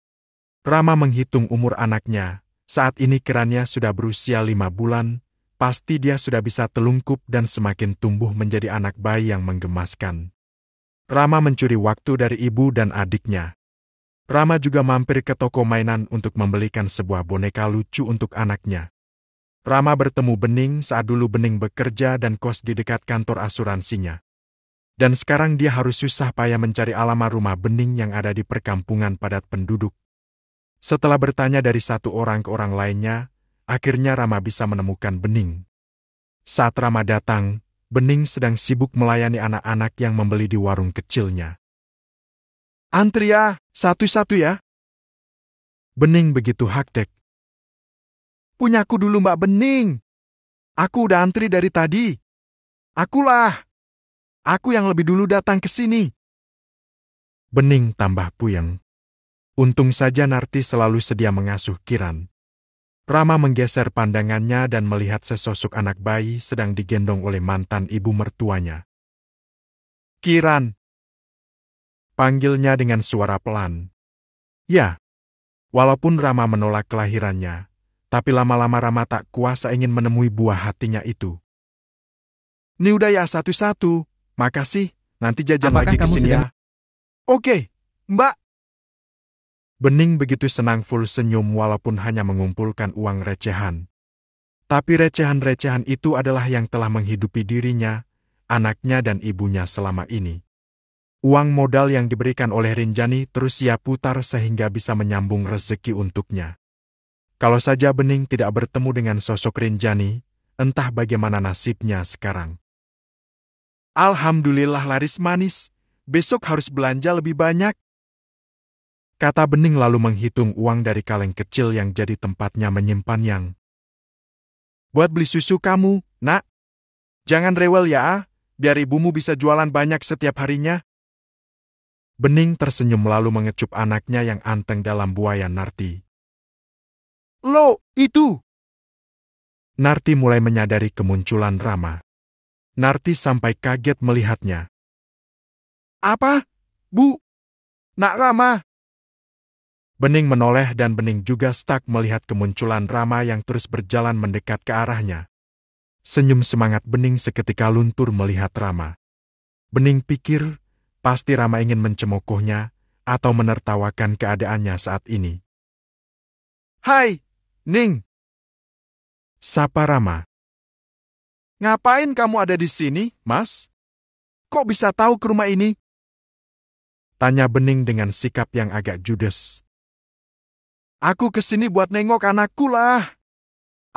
Rama menghitung umur anaknya, saat ini kerannya sudah berusia lima bulan, pasti dia sudah bisa telungkup dan semakin tumbuh menjadi anak bayi yang menggemaskan. Rama mencuri waktu dari ibu dan adiknya. Rama juga mampir ke toko mainan untuk membelikan sebuah boneka lucu untuk anaknya. Rama bertemu Bening saat dulu Bening bekerja dan kos di dekat kantor asuransinya. Dan sekarang dia harus susah payah mencari alamat rumah Bening yang ada di perkampungan padat penduduk. Setelah bertanya dari satu orang ke orang lainnya, akhirnya Rama bisa menemukan Bening. Saat Rama datang, Bening sedang sibuk melayani anak-anak yang membeli di warung kecilnya. Antria, satu-satu ya. Bening begitu haktek, Punyaku dulu Mbak Bening. Aku udah antri dari tadi. Akulah. Aku yang lebih dulu datang ke sini. Bening tambah puyeng. Untung saja Narti selalu sedia mengasuh Kiran. Rama menggeser pandangannya dan melihat sesosok anak bayi sedang digendong oleh mantan ibu mertuanya. Kiran. Panggilnya dengan suara pelan. Ya, walaupun Rama menolak kelahirannya, tapi lama-lama Rama tak kuasa ingin menemui buah hatinya itu. Ini udah ya satu-satu. Makasih, nanti jajan Apakah lagi ke sini ya. Oke, mbak. Bening begitu senang full senyum walaupun hanya mengumpulkan uang recehan. Tapi recehan-recehan itu adalah yang telah menghidupi dirinya, anaknya dan ibunya selama ini. Uang modal yang diberikan oleh Rinjani terus ia putar sehingga bisa menyambung rezeki untuknya. Kalau saja Bening tidak bertemu dengan sosok Rinjani, entah bagaimana nasibnya sekarang. Alhamdulillah laris manis, besok harus belanja lebih banyak. Kata Bening lalu menghitung uang dari kaleng kecil yang jadi tempatnya menyimpan yang. Buat beli susu kamu, nak. Jangan rewel ya, ah. biar ibumu bisa jualan banyak setiap harinya. Bening tersenyum lalu mengecup anaknya yang anteng dalam buaya narti. Lo, itu! Narti mulai menyadari kemunculan Rama. Narti sampai kaget melihatnya. Apa? Bu? Nak Rama? Bening menoleh dan Bening juga stuck melihat kemunculan Rama yang terus berjalan mendekat ke arahnya. Senyum semangat Bening seketika luntur melihat Rama. Bening pikir, pasti Rama ingin mencemokohnya atau menertawakan keadaannya saat ini. Hai, Ning. Sapa Rama. Ngapain kamu ada di sini, Mas? Kok bisa tahu ke rumah ini? Tanya Bening dengan sikap yang agak judes. Aku kesini buat nengok anakku lah.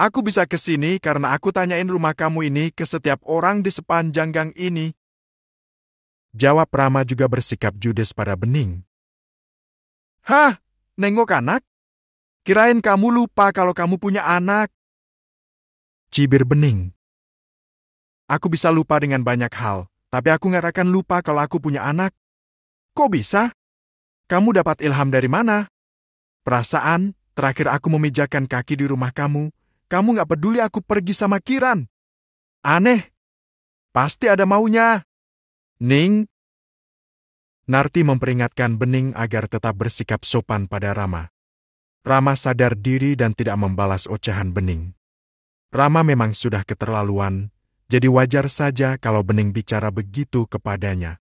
Aku bisa kesini karena aku tanyain rumah kamu ini ke setiap orang di sepanjang gang ini. Jawab Rama juga bersikap judes pada Bening. Hah, nengok anak? Kirain kamu lupa kalau kamu punya anak. Cibir bening. Aku bisa lupa dengan banyak hal, tapi aku nggak akan lupa kalau aku punya anak. Kok bisa? Kamu dapat ilham dari mana? Perasaan, terakhir aku memijakan kaki di rumah kamu, kamu nggak peduli aku pergi sama Kiran. Aneh. Pasti ada maunya. Ning. Narti memperingatkan Bening agar tetap bersikap sopan pada Rama. Rama sadar diri dan tidak membalas ocehan Bening. Rama memang sudah keterlaluan, jadi wajar saja kalau Bening bicara begitu kepadanya.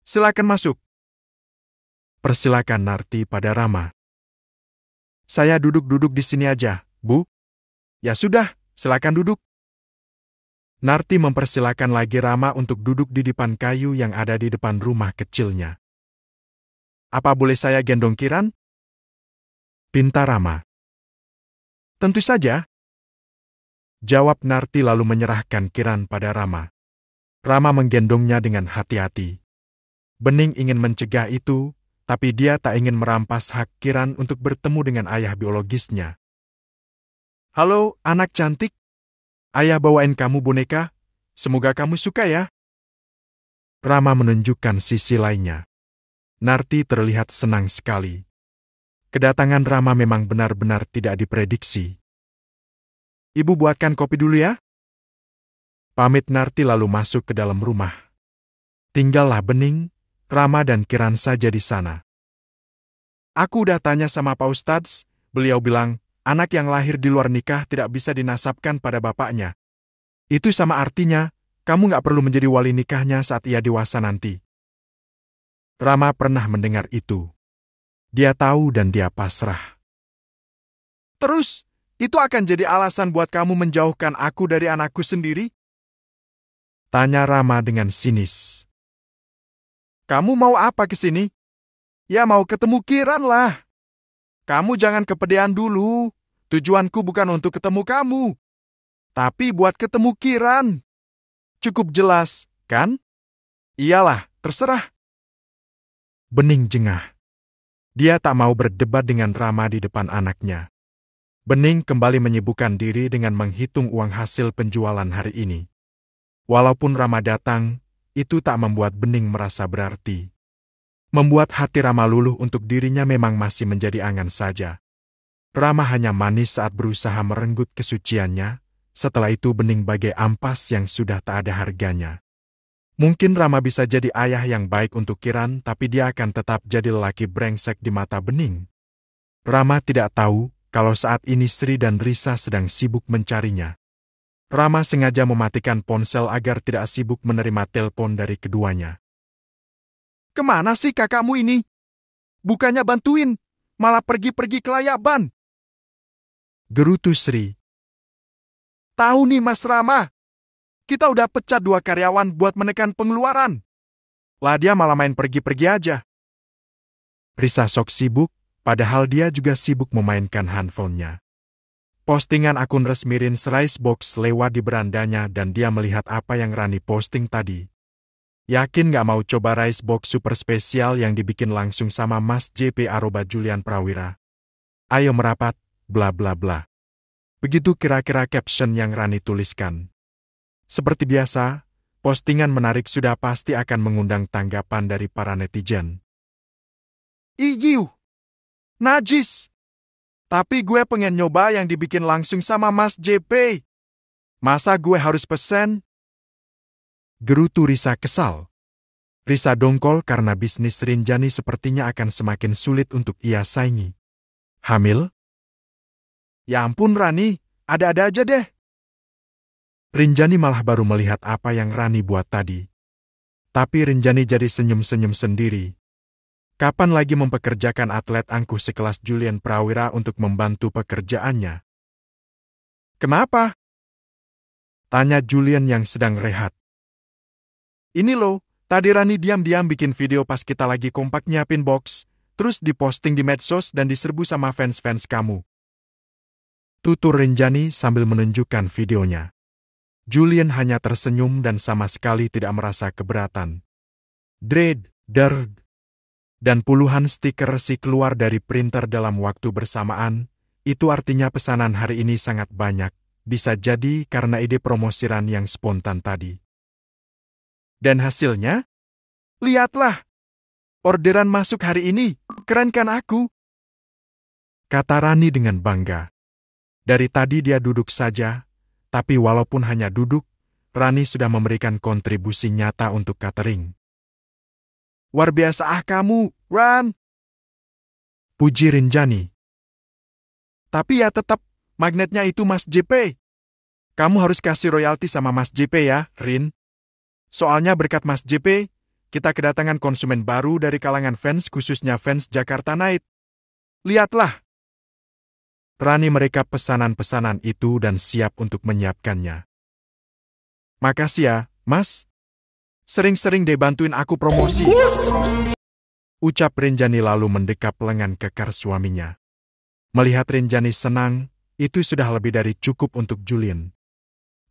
Silakan masuk. Persilakan Narti pada Rama. Saya duduk-duduk di sini aja, Bu. Ya sudah, silakan duduk. Narti mempersilakan lagi Rama untuk duduk di depan kayu yang ada di depan rumah kecilnya. Apa boleh saya gendong Kiran? Pintarama. Tentu saja, jawab Narti lalu menyerahkan Kiran pada Rama. Rama menggendongnya dengan hati-hati. Bening ingin mencegah itu, tapi dia tak ingin merampas hak Kiran untuk bertemu dengan ayah biologisnya. Halo, anak cantik. Ayah bawain kamu boneka. Semoga kamu suka ya. Rama menunjukkan sisi lainnya. Narti terlihat senang sekali. Kedatangan Rama memang benar-benar tidak diprediksi. Ibu buatkan kopi dulu ya. Pamit Narti lalu masuk ke dalam rumah. Tinggallah Bening, Rama dan Kiran saja di sana. Aku udah tanya sama Pak Ustadz, beliau bilang, anak yang lahir di luar nikah tidak bisa dinasabkan pada bapaknya. Itu sama artinya, kamu nggak perlu menjadi wali nikahnya saat ia dewasa nanti. Rama pernah mendengar itu. Dia tahu dan dia pasrah. Terus, itu akan jadi alasan buat kamu menjauhkan aku dari anakku sendiri? Tanya Rama dengan sinis. Kamu mau apa ke sini? Ya mau ketemu Kiran lah. Kamu jangan kepedean dulu. Tujuanku bukan untuk ketemu kamu. Tapi buat ketemu Kiran. Cukup jelas, kan? Iyalah, terserah. Bening jengah. Dia tak mau berdebat dengan Rama di depan anaknya. Bening kembali menyibukkan diri dengan menghitung uang hasil penjualan hari ini. Walaupun Rama datang, itu tak membuat Bening merasa berarti. Membuat hati Rama luluh untuk dirinya memang masih menjadi angan saja. Rama hanya manis saat berusaha merenggut kesuciannya, setelah itu bening bagai ampas yang sudah tak ada harganya. Mungkin Rama bisa jadi ayah yang baik untuk Kiran tapi dia akan tetap jadi lelaki brengsek di mata Bening. Rama tidak tahu kalau saat ini Sri dan Risa sedang sibuk mencarinya. Rama sengaja mematikan ponsel agar tidak sibuk menerima telepon dari keduanya. Kemana sih kakakmu ini? Bukannya bantuin, malah pergi-pergi ke layaban. Gerutu Sri. Tahu nih Mas Rama, kita udah pecat dua karyawan buat menekan pengeluaran. Lah dia malah main pergi-pergi aja. Risa sok sibuk, padahal dia juga sibuk memainkan handphonenya. Postingan akun resmi Rins Box lewat di berandanya dan dia melihat apa yang Rani posting tadi. Yakin gak mau coba rice box super spesial yang dibikin langsung sama Mas JP Aroba Julian Prawira. Ayo merapat, bla bla bla. Begitu kira-kira caption yang Rani tuliskan. Seperti biasa, postingan menarik sudah pasti akan mengundang tanggapan dari para netizen. Igiu! Najis! Tapi gue pengen nyoba yang dibikin langsung sama Mas JP. Masa gue harus pesen? Gerutu Risa kesal. Risa dongkol karena bisnis Rinjani sepertinya akan semakin sulit untuk ia saingi. Hamil? Ya ampun Rani, ada-ada aja deh. Rinjani malah baru melihat apa yang Rani buat tadi. Tapi Rinjani jadi senyum-senyum sendiri. Kapan lagi mempekerjakan atlet angkuh sekelas Julian Prawira untuk membantu pekerjaannya? Kenapa? Tanya Julian yang sedang rehat. Ini loh, tadi Rani diam-diam bikin video pas kita lagi kompak nyiapin box, terus diposting di medsos dan diserbu sama fans-fans kamu. Tutur Rinjani sambil menunjukkan videonya. Julian hanya tersenyum dan sama sekali tidak merasa keberatan. Dread, Derg, dan puluhan stiker resi keluar dari printer dalam waktu bersamaan, itu artinya pesanan hari ini sangat banyak, bisa jadi karena ide promosiran yang spontan tadi. Dan hasilnya? Lihatlah! Orderan masuk hari ini, Kerenkan aku? Kata Rani dengan bangga. Dari tadi dia duduk saja, tapi walaupun hanya duduk, Rani sudah memberikan kontribusi nyata untuk catering. Luar biasa ah kamu, Ran! Puji Rinjani. Tapi ya tetap, magnetnya itu Mas JP. Kamu harus kasih royalti sama Mas JP ya, Rin. Soalnya berkat Mas JP, kita kedatangan konsumen baru dari kalangan fans khususnya fans Jakarta Night. Lihatlah, Rani mereka pesanan-pesanan itu dan siap untuk menyiapkannya. Makasih ya, Mas. Sering-sering deh bantuin aku promosi. Yes! Ucap Rinjani lalu mendekap lengan kekar suaminya. Melihat Rinjani senang, itu sudah lebih dari cukup untuk Julian.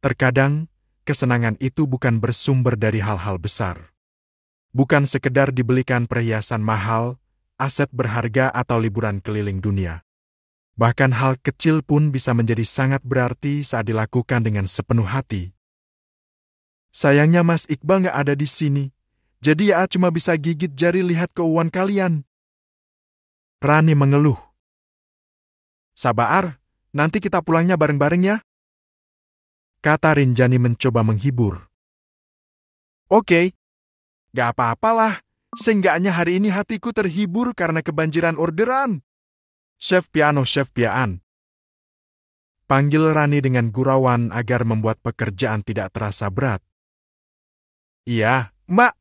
Terkadang, kesenangan itu bukan bersumber dari hal-hal besar. Bukan sekedar dibelikan perhiasan mahal, aset berharga atau liburan keliling dunia. Bahkan hal kecil pun bisa menjadi sangat berarti saat dilakukan dengan sepenuh hati. Sayangnya Mas Iqbal nggak ada di sini, jadi ya cuma bisa gigit jari lihat keuangan kalian. Rani mengeluh. Sabar, nanti kita pulangnya bareng-bareng ya. Kata Rinjani mencoba menghibur. Oke, okay. gak apa-apalah. Seenggaknya hari ini hatiku terhibur karena kebanjiran orderan. Chef piano, chef piaan. Panggil Rani dengan gurauan agar membuat pekerjaan tidak terasa berat. Iya, Mbak.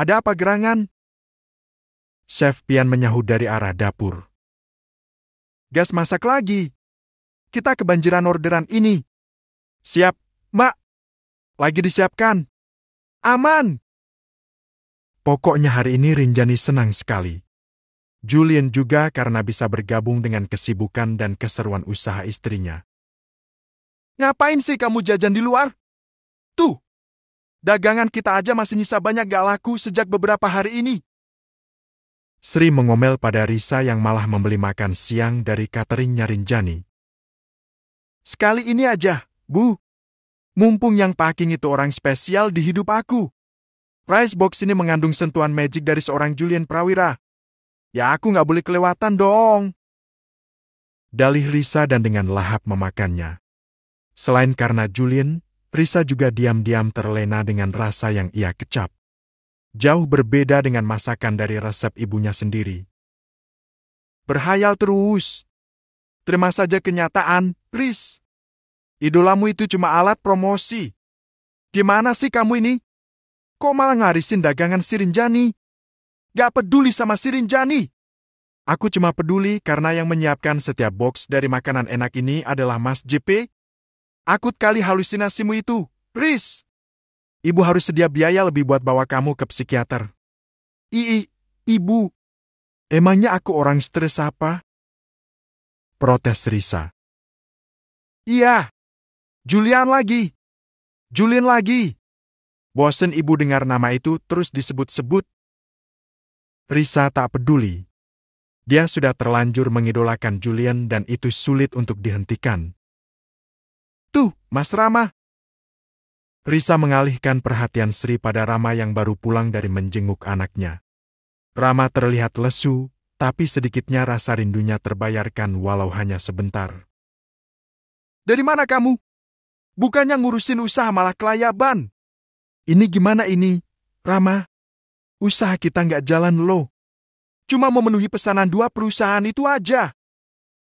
Ada apa gerangan? Chef Pian menyahut dari arah dapur. Gas masak lagi. Kita kebanjiran orderan ini. Siap, Mbak. Lagi disiapkan. Aman. Pokoknya hari ini Rinjani senang sekali. Julian juga karena bisa bergabung dengan kesibukan dan keseruan usaha istrinya. Ngapain sih kamu jajan di luar? Tuh, dagangan kita aja masih nyisa banyak gak laku sejak beberapa hari ini. Sri mengomel pada Risa yang malah membeli makan siang dari catering Nyarinjani. Sekali ini aja, Bu. Mumpung yang packing itu orang spesial di hidup aku. Price box ini mengandung sentuhan magic dari seorang Julian Prawira, Ya aku nggak boleh kelewatan dong. Dalih Risa dan dengan lahap memakannya. Selain karena Julian, Risa juga diam-diam terlena dengan rasa yang ia kecap. Jauh berbeda dengan masakan dari resep ibunya sendiri. Berhayal terus. Terima saja kenyataan, Riz. Idolamu itu cuma alat promosi. Gimana sih kamu ini? Kok malah ngarisin dagangan Sirinjani? Gak peduli sama si Rinjani. Aku cuma peduli karena yang menyiapkan setiap box dari makanan enak ini adalah Mas JP. Akut kali halusinasimu itu, Riz. Ibu harus sedia biaya lebih buat bawa kamu ke psikiater. Ii, ibu. Emangnya aku orang stres apa? Protes Risa. Iya. Julian lagi. Julian lagi. Bosen ibu dengar nama itu terus disebut-sebut Risa tak peduli. Dia sudah terlanjur mengidolakan Julian dan itu sulit untuk dihentikan. Tuh, Mas Rama! Risa mengalihkan perhatian Sri pada Rama yang baru pulang dari menjenguk anaknya. Rama terlihat lesu, tapi sedikitnya rasa rindunya terbayarkan walau hanya sebentar. Dari mana kamu? Bukannya ngurusin usaha malah kelayaban. Ini gimana ini, Rama? Usaha kita nggak jalan loh. Cuma memenuhi pesanan dua perusahaan itu aja.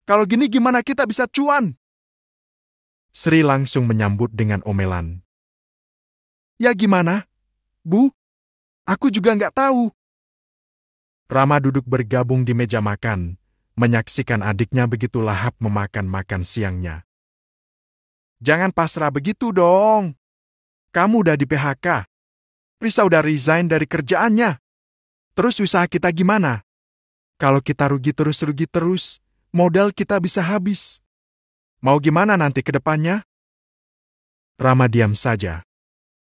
Kalau gini gimana kita bisa cuan? Sri langsung menyambut dengan omelan. Ya gimana? Bu, aku juga nggak tahu. Rama duduk bergabung di meja makan, menyaksikan adiknya begitu lahap memakan makan siangnya. Jangan pasrah begitu dong. Kamu udah di PHK. Risa udah resign dari kerjaannya. Terus usaha kita gimana? Kalau kita rugi terus-rugi terus, modal kita bisa habis. Mau gimana nanti ke depannya? Rama diam saja.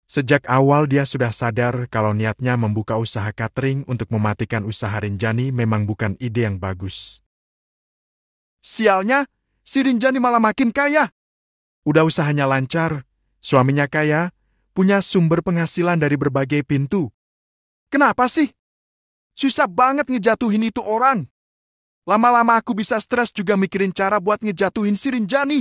Sejak awal dia sudah sadar kalau niatnya membuka usaha catering untuk mematikan usaha Rinjani memang bukan ide yang bagus. Sialnya, si Rinjani malah makin kaya. Udah usahanya lancar, suaminya kaya, punya sumber penghasilan dari berbagai pintu. Kenapa sih? Susah banget ngejatuhin itu orang. Lama-lama aku bisa stres juga mikirin cara buat ngejatuhin si Rinjani.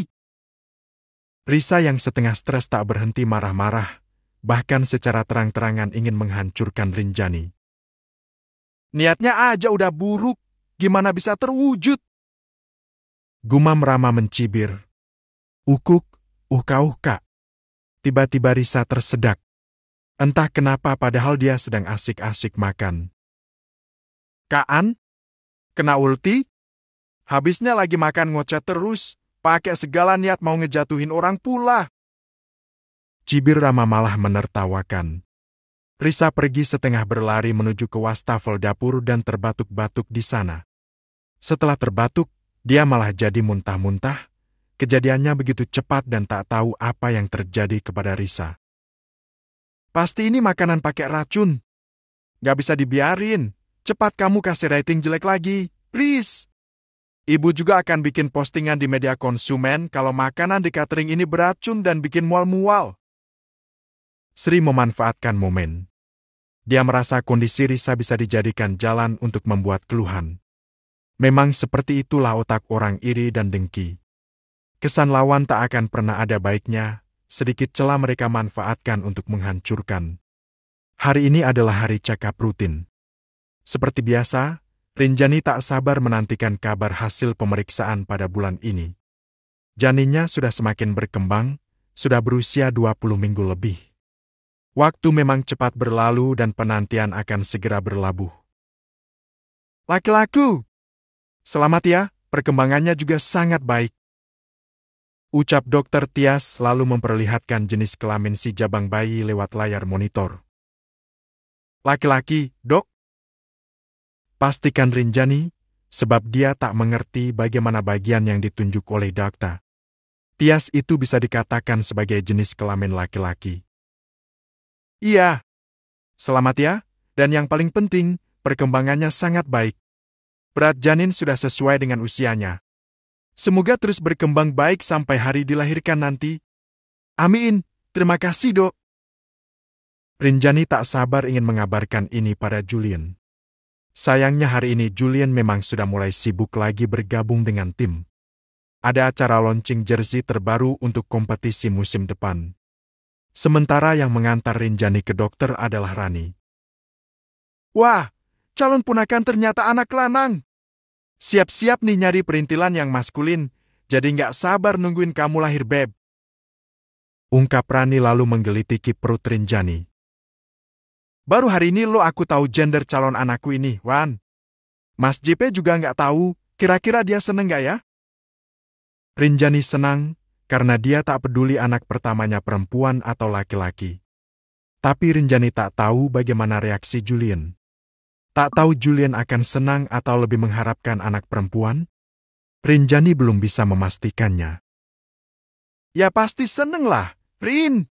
Risa yang setengah stres tak berhenti marah-marah, bahkan secara terang-terangan ingin menghancurkan Rinjani. Niatnya aja udah buruk, gimana bisa terwujud? Gumam Rama mencibir. Ukuk, uka Tiba-tiba Risa tersedak. Entah kenapa padahal dia sedang asik-asik makan. Kaan? Kena ulti? Habisnya lagi makan ngoceh terus, pakai segala niat mau ngejatuhin orang pula. Cibir Rama malah menertawakan. Risa pergi setengah berlari menuju ke wastafel dapur dan terbatuk-batuk di sana. Setelah terbatuk, dia malah jadi muntah-muntah, Kejadiannya begitu cepat dan tak tahu apa yang terjadi kepada Risa. Pasti ini makanan pakai racun. Gak bisa dibiarin. Cepat kamu kasih rating jelek lagi. Please. Ibu juga akan bikin postingan di media konsumen kalau makanan di catering ini beracun dan bikin mual-mual. Sri memanfaatkan momen. Dia merasa kondisi Risa bisa dijadikan jalan untuk membuat keluhan. Memang seperti itulah otak orang iri dan dengki. Kesan lawan tak akan pernah ada baiknya, sedikit celah mereka manfaatkan untuk menghancurkan. Hari ini adalah hari cakap rutin. Seperti biasa, Rinjani tak sabar menantikan kabar hasil pemeriksaan pada bulan ini. Janinnya sudah semakin berkembang, sudah berusia 20 minggu lebih. Waktu memang cepat berlalu dan penantian akan segera berlabuh. Laki-laku! Selamat ya, perkembangannya juga sangat baik. Ucap dokter Tias lalu memperlihatkan jenis kelamin si jabang bayi lewat layar monitor. Laki-laki, dok? Pastikan Rinjani, sebab dia tak mengerti bagaimana bagian yang ditunjuk oleh Dakta. Tias itu bisa dikatakan sebagai jenis kelamin laki-laki. Iya. Selamat ya, dan yang paling penting, perkembangannya sangat baik. Berat janin sudah sesuai dengan usianya. Semoga terus berkembang baik sampai hari dilahirkan nanti. Amin. Terima kasih, dok. Rinjani tak sabar ingin mengabarkan ini pada Julian. Sayangnya hari ini Julian memang sudah mulai sibuk lagi bergabung dengan tim. Ada acara launching jersey terbaru untuk kompetisi musim depan. Sementara yang mengantar Rinjani ke dokter adalah Rani. Wah, calon punakan ternyata anak lanang. Siap-siap nih nyari perintilan yang maskulin, jadi nggak sabar nungguin kamu lahir beb. Ungkap Rani lalu menggelitiki perut Rinjani. Baru hari ini lo aku tahu gender calon anakku ini, Wan. Mas JP juga nggak tahu, kira-kira dia seneng nggak ya? Rinjani senang, karena dia tak peduli anak pertamanya perempuan atau laki-laki. Tapi Rinjani tak tahu bagaimana reaksi Julian. Tak tahu Julian akan senang atau lebih mengharapkan anak perempuan? Rinjani belum bisa memastikannya. Ya pasti seneng lah, Rin.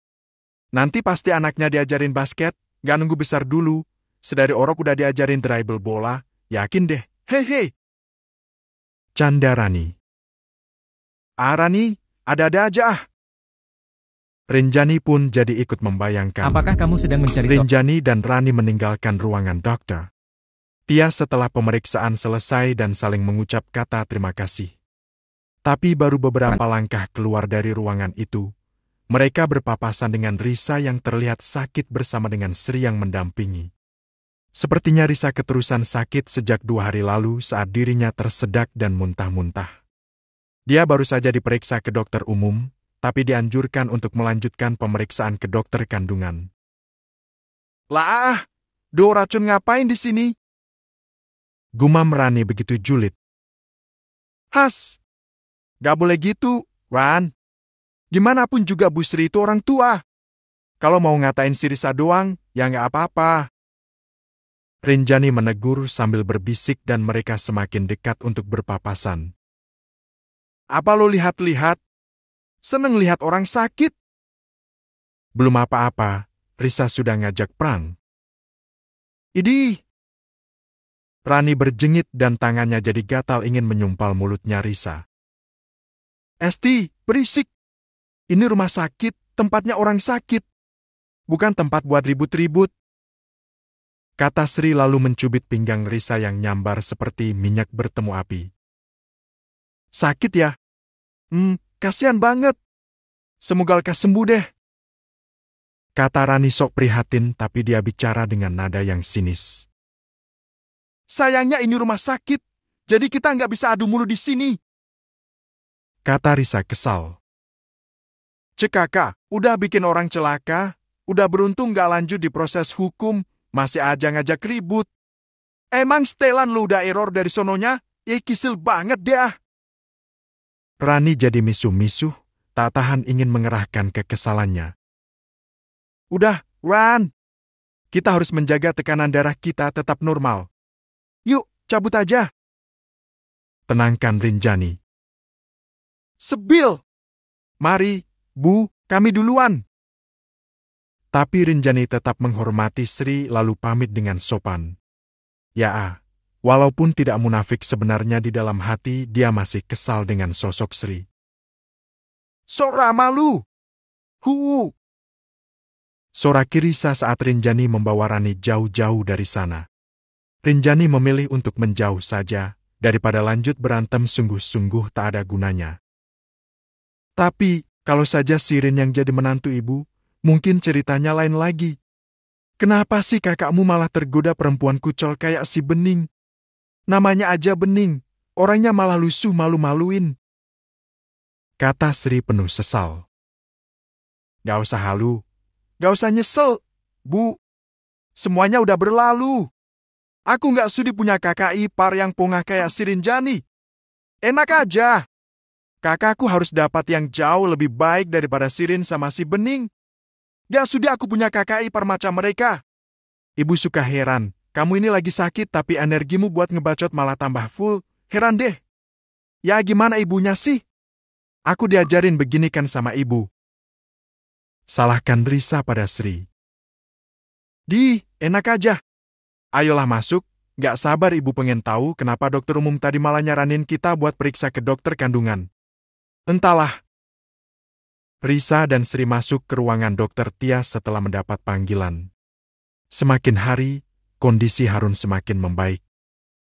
Nanti pasti anaknya diajarin basket, gak nunggu besar dulu. Sedari orok udah diajarin dribble bola, yakin deh, hehe. Candarani. Arani, ah, ada-ada aja ah. Rinjani pun jadi ikut membayangkan. Apakah kamu sedang mencari Rinjani dan Rani meninggalkan ruangan dokter. Pia setelah pemeriksaan selesai dan saling mengucap kata terima kasih. Tapi baru beberapa langkah keluar dari ruangan itu, mereka berpapasan dengan Risa yang terlihat sakit bersama dengan Sri yang mendampingi. Sepertinya Risa keterusan sakit sejak dua hari lalu saat dirinya tersedak dan muntah-muntah. Dia baru saja diperiksa ke dokter umum, tapi dianjurkan untuk melanjutkan pemeriksaan ke dokter kandungan. Lah, ah, do racun ngapain di sini? Gumam Rani begitu julid. Has! Gak boleh gitu, Ran. Gimana pun juga Bu Sri itu orang tua. Kalau mau ngatain Sirisa doang, ya nggak apa-apa. Rinjani menegur sambil berbisik dan mereka semakin dekat untuk berpapasan. Apa lo lihat-lihat? Seneng lihat orang sakit? Belum apa-apa, Risa sudah ngajak perang. Idih, Rani berjengit dan tangannya jadi gatal ingin menyumpal mulutnya Risa. Esti, berisik! Ini rumah sakit, tempatnya orang sakit. Bukan tempat buat ribut-ribut. Kata Sri lalu mencubit pinggang Risa yang nyambar seperti minyak bertemu api. Sakit ya? Hmm, kasihan banget. Semoga lekas sembuh deh. Kata Rani sok prihatin tapi dia bicara dengan nada yang sinis. Sayangnya ini rumah sakit, jadi kita nggak bisa adu mulu di sini. Kata Risa kesal. Cekaka, udah bikin orang celaka, udah beruntung nggak lanjut di proses hukum, masih aja ngajak ribut. Emang setelan lu udah error dari sononya? Ya kisil banget dia. Rani jadi misu misu, tak tahan ingin mengerahkan kekesalannya. Udah, Ran. Kita harus menjaga tekanan darah kita tetap normal. Yuk, cabut aja. Tenangkan Rinjani. Sebil! Mari, Bu, kami duluan. Tapi Rinjani tetap menghormati Sri lalu pamit dengan sopan. Ya, ah, walaupun tidak munafik sebenarnya di dalam hati dia masih kesal dengan sosok Sri. Sora malu! Huu! Sora Kirisa saat Rinjani membawa Rani jauh-jauh dari sana. Rinjani memilih untuk menjauh saja, daripada lanjut berantem sungguh-sungguh tak ada gunanya. Tapi, kalau saja Sirin yang jadi menantu ibu, mungkin ceritanya lain lagi. Kenapa sih kakakmu malah tergoda perempuan kucol kayak si Bening? Namanya aja Bening, orangnya malah lusuh malu-maluin. Kata Sri penuh sesal. Gak usah halu, gak usah nyesel, Bu. Semuanya udah berlalu. Aku nggak sudi punya kakak ipar yang pongah kayak Sirinjani. Enak aja. Kakakku harus dapat yang jauh lebih baik daripada Sirin sama si Bening. Gak sudi aku punya kakak ipar macam mereka. Ibu suka heran. Kamu ini lagi sakit tapi energimu buat ngebacot malah tambah full. Heran deh. Ya gimana ibunya sih? Aku diajarin begini kan sama ibu. Salahkan Risa pada Sri. Di, enak aja. Ayolah masuk, gak sabar ibu pengen tahu kenapa dokter umum tadi malah nyaranin kita buat periksa ke dokter kandungan. Entahlah. Risa dan Sri masuk ke ruangan dokter Tia setelah mendapat panggilan. Semakin hari, kondisi Harun semakin membaik.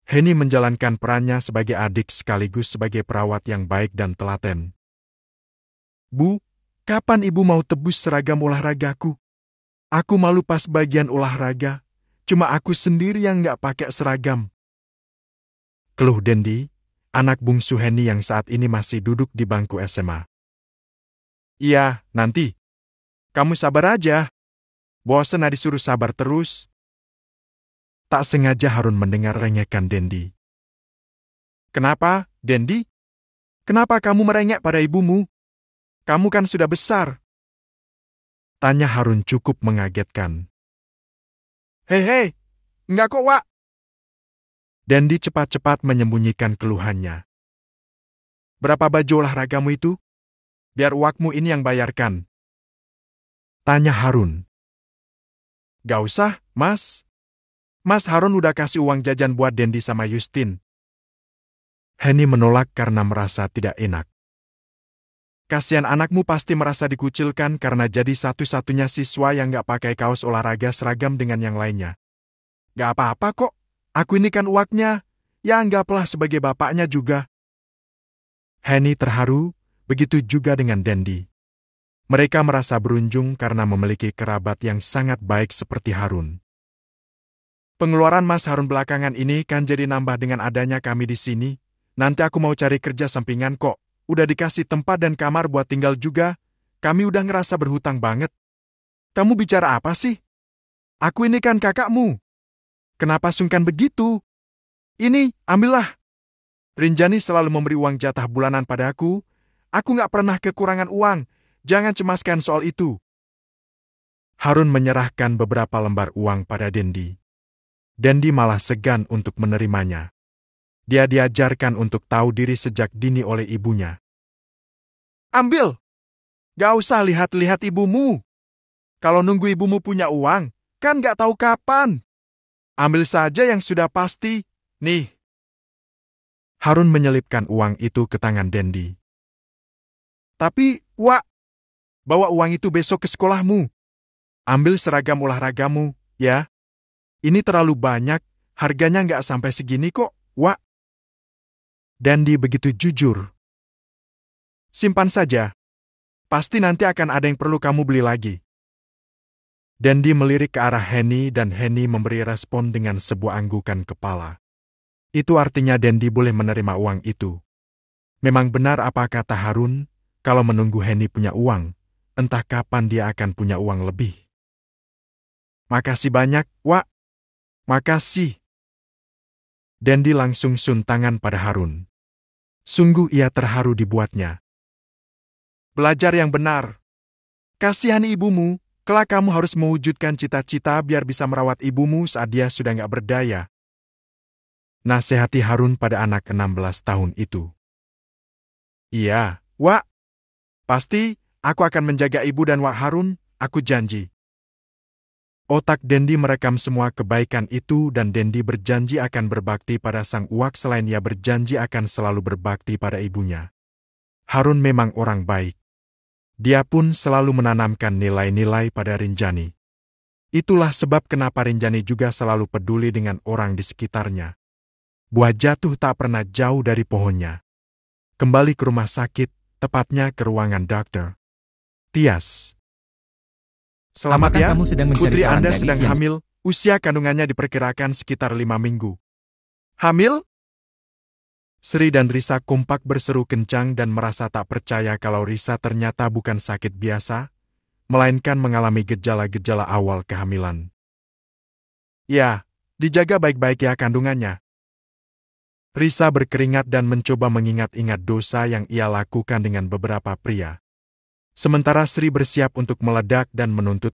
Henny menjalankan perannya sebagai adik sekaligus sebagai perawat yang baik dan telaten. Bu, kapan ibu mau tebus seragam olahragaku? Aku malu pas bagian olahraga, Cuma aku sendiri yang nggak pakai seragam. Keluh Dendi, anak bungsu Henny yang saat ini masih duduk di bangku SMA. Iya, nanti. Kamu sabar aja. Bosen nah suruh sabar terus. Tak sengaja Harun mendengar rengekan Dendi. Kenapa, Dendi? Kenapa kamu merengek pada ibumu? Kamu kan sudah besar. Tanya Harun cukup mengagetkan. Hei hei, enggak kok Wak. Dandi cepat-cepat menyembunyikan keluhannya. Berapa baju olahragamu itu? Biar uakmu ini yang bayarkan. Tanya Harun. Gak usah, Mas. Mas Harun udah kasih uang jajan buat Dendi sama Yustin. Henny menolak karena merasa tidak enak. Kasian anakmu pasti merasa dikucilkan karena jadi satu-satunya siswa yang gak pakai kaos olahraga seragam dengan yang lainnya. Gak apa-apa kok, aku ini kan uaknya, ya anggaplah sebagai bapaknya juga. Henny terharu, begitu juga dengan Dendi. Mereka merasa beruntung karena memiliki kerabat yang sangat baik seperti Harun. Pengeluaran Mas Harun belakangan ini kan jadi nambah dengan adanya kami di sini, nanti aku mau cari kerja sampingan kok udah dikasih tempat dan kamar buat tinggal juga, kami udah ngerasa berhutang banget. Kamu bicara apa sih? Aku ini kan kakakmu. Kenapa sungkan begitu? Ini, ambillah. Rinjani selalu memberi uang jatah bulanan padaku. Aku nggak pernah kekurangan uang. Jangan cemaskan soal itu. Harun menyerahkan beberapa lembar uang pada Dendi. Dendi malah segan untuk menerimanya. Dia diajarkan untuk tahu diri sejak dini oleh ibunya. Ambil! Gak usah lihat-lihat ibumu. Kalau nunggu ibumu punya uang, kan gak tahu kapan. Ambil saja yang sudah pasti. Nih. Harun menyelipkan uang itu ke tangan Dendi. Tapi, Wak, bawa uang itu besok ke sekolahmu. Ambil seragam olahragamu, ya. Ini terlalu banyak, harganya nggak sampai segini kok, Wak. Dandi begitu jujur. Simpan saja. Pasti nanti akan ada yang perlu kamu beli lagi. Dandi melirik ke arah Henny dan Henny memberi respon dengan sebuah anggukan kepala. Itu artinya Dendi boleh menerima uang itu. Memang benar apa kata Harun, kalau menunggu Henny punya uang, entah kapan dia akan punya uang lebih. Makasih banyak, Wak. Makasih. Dendi langsung sun tangan pada Harun. Sungguh ia terharu dibuatnya. Belajar yang benar. Kasihan ibumu, kelak kamu harus mewujudkan cita-cita biar bisa merawat ibumu saat dia sudah nggak berdaya. Nasihati Harun pada anak enam 16 tahun itu. Iya, Wak. Pasti, aku akan menjaga ibu dan Wak Harun, aku janji. Otak Dendi merekam semua kebaikan itu dan Dendi berjanji akan berbakti pada sang uak selain ia berjanji akan selalu berbakti pada ibunya. Harun memang orang baik. Dia pun selalu menanamkan nilai-nilai pada Rinjani. Itulah sebab kenapa Rinjani juga selalu peduli dengan orang di sekitarnya. Buah jatuh tak pernah jauh dari pohonnya. Kembali ke rumah sakit, tepatnya ke ruangan dokter. Tias. Selamat ya, kamu sedang putri Anda sedang yang... hamil, usia kandungannya diperkirakan sekitar lima minggu. Hamil? Sri dan Risa kompak berseru kencang dan merasa tak percaya kalau Risa ternyata bukan sakit biasa, melainkan mengalami gejala-gejala awal kehamilan. Ya, dijaga baik-baik ya kandungannya. Risa berkeringat dan mencoba mengingat-ingat dosa yang ia lakukan dengan beberapa pria. Sementara Sri bersiap untuk meledak dan menuntut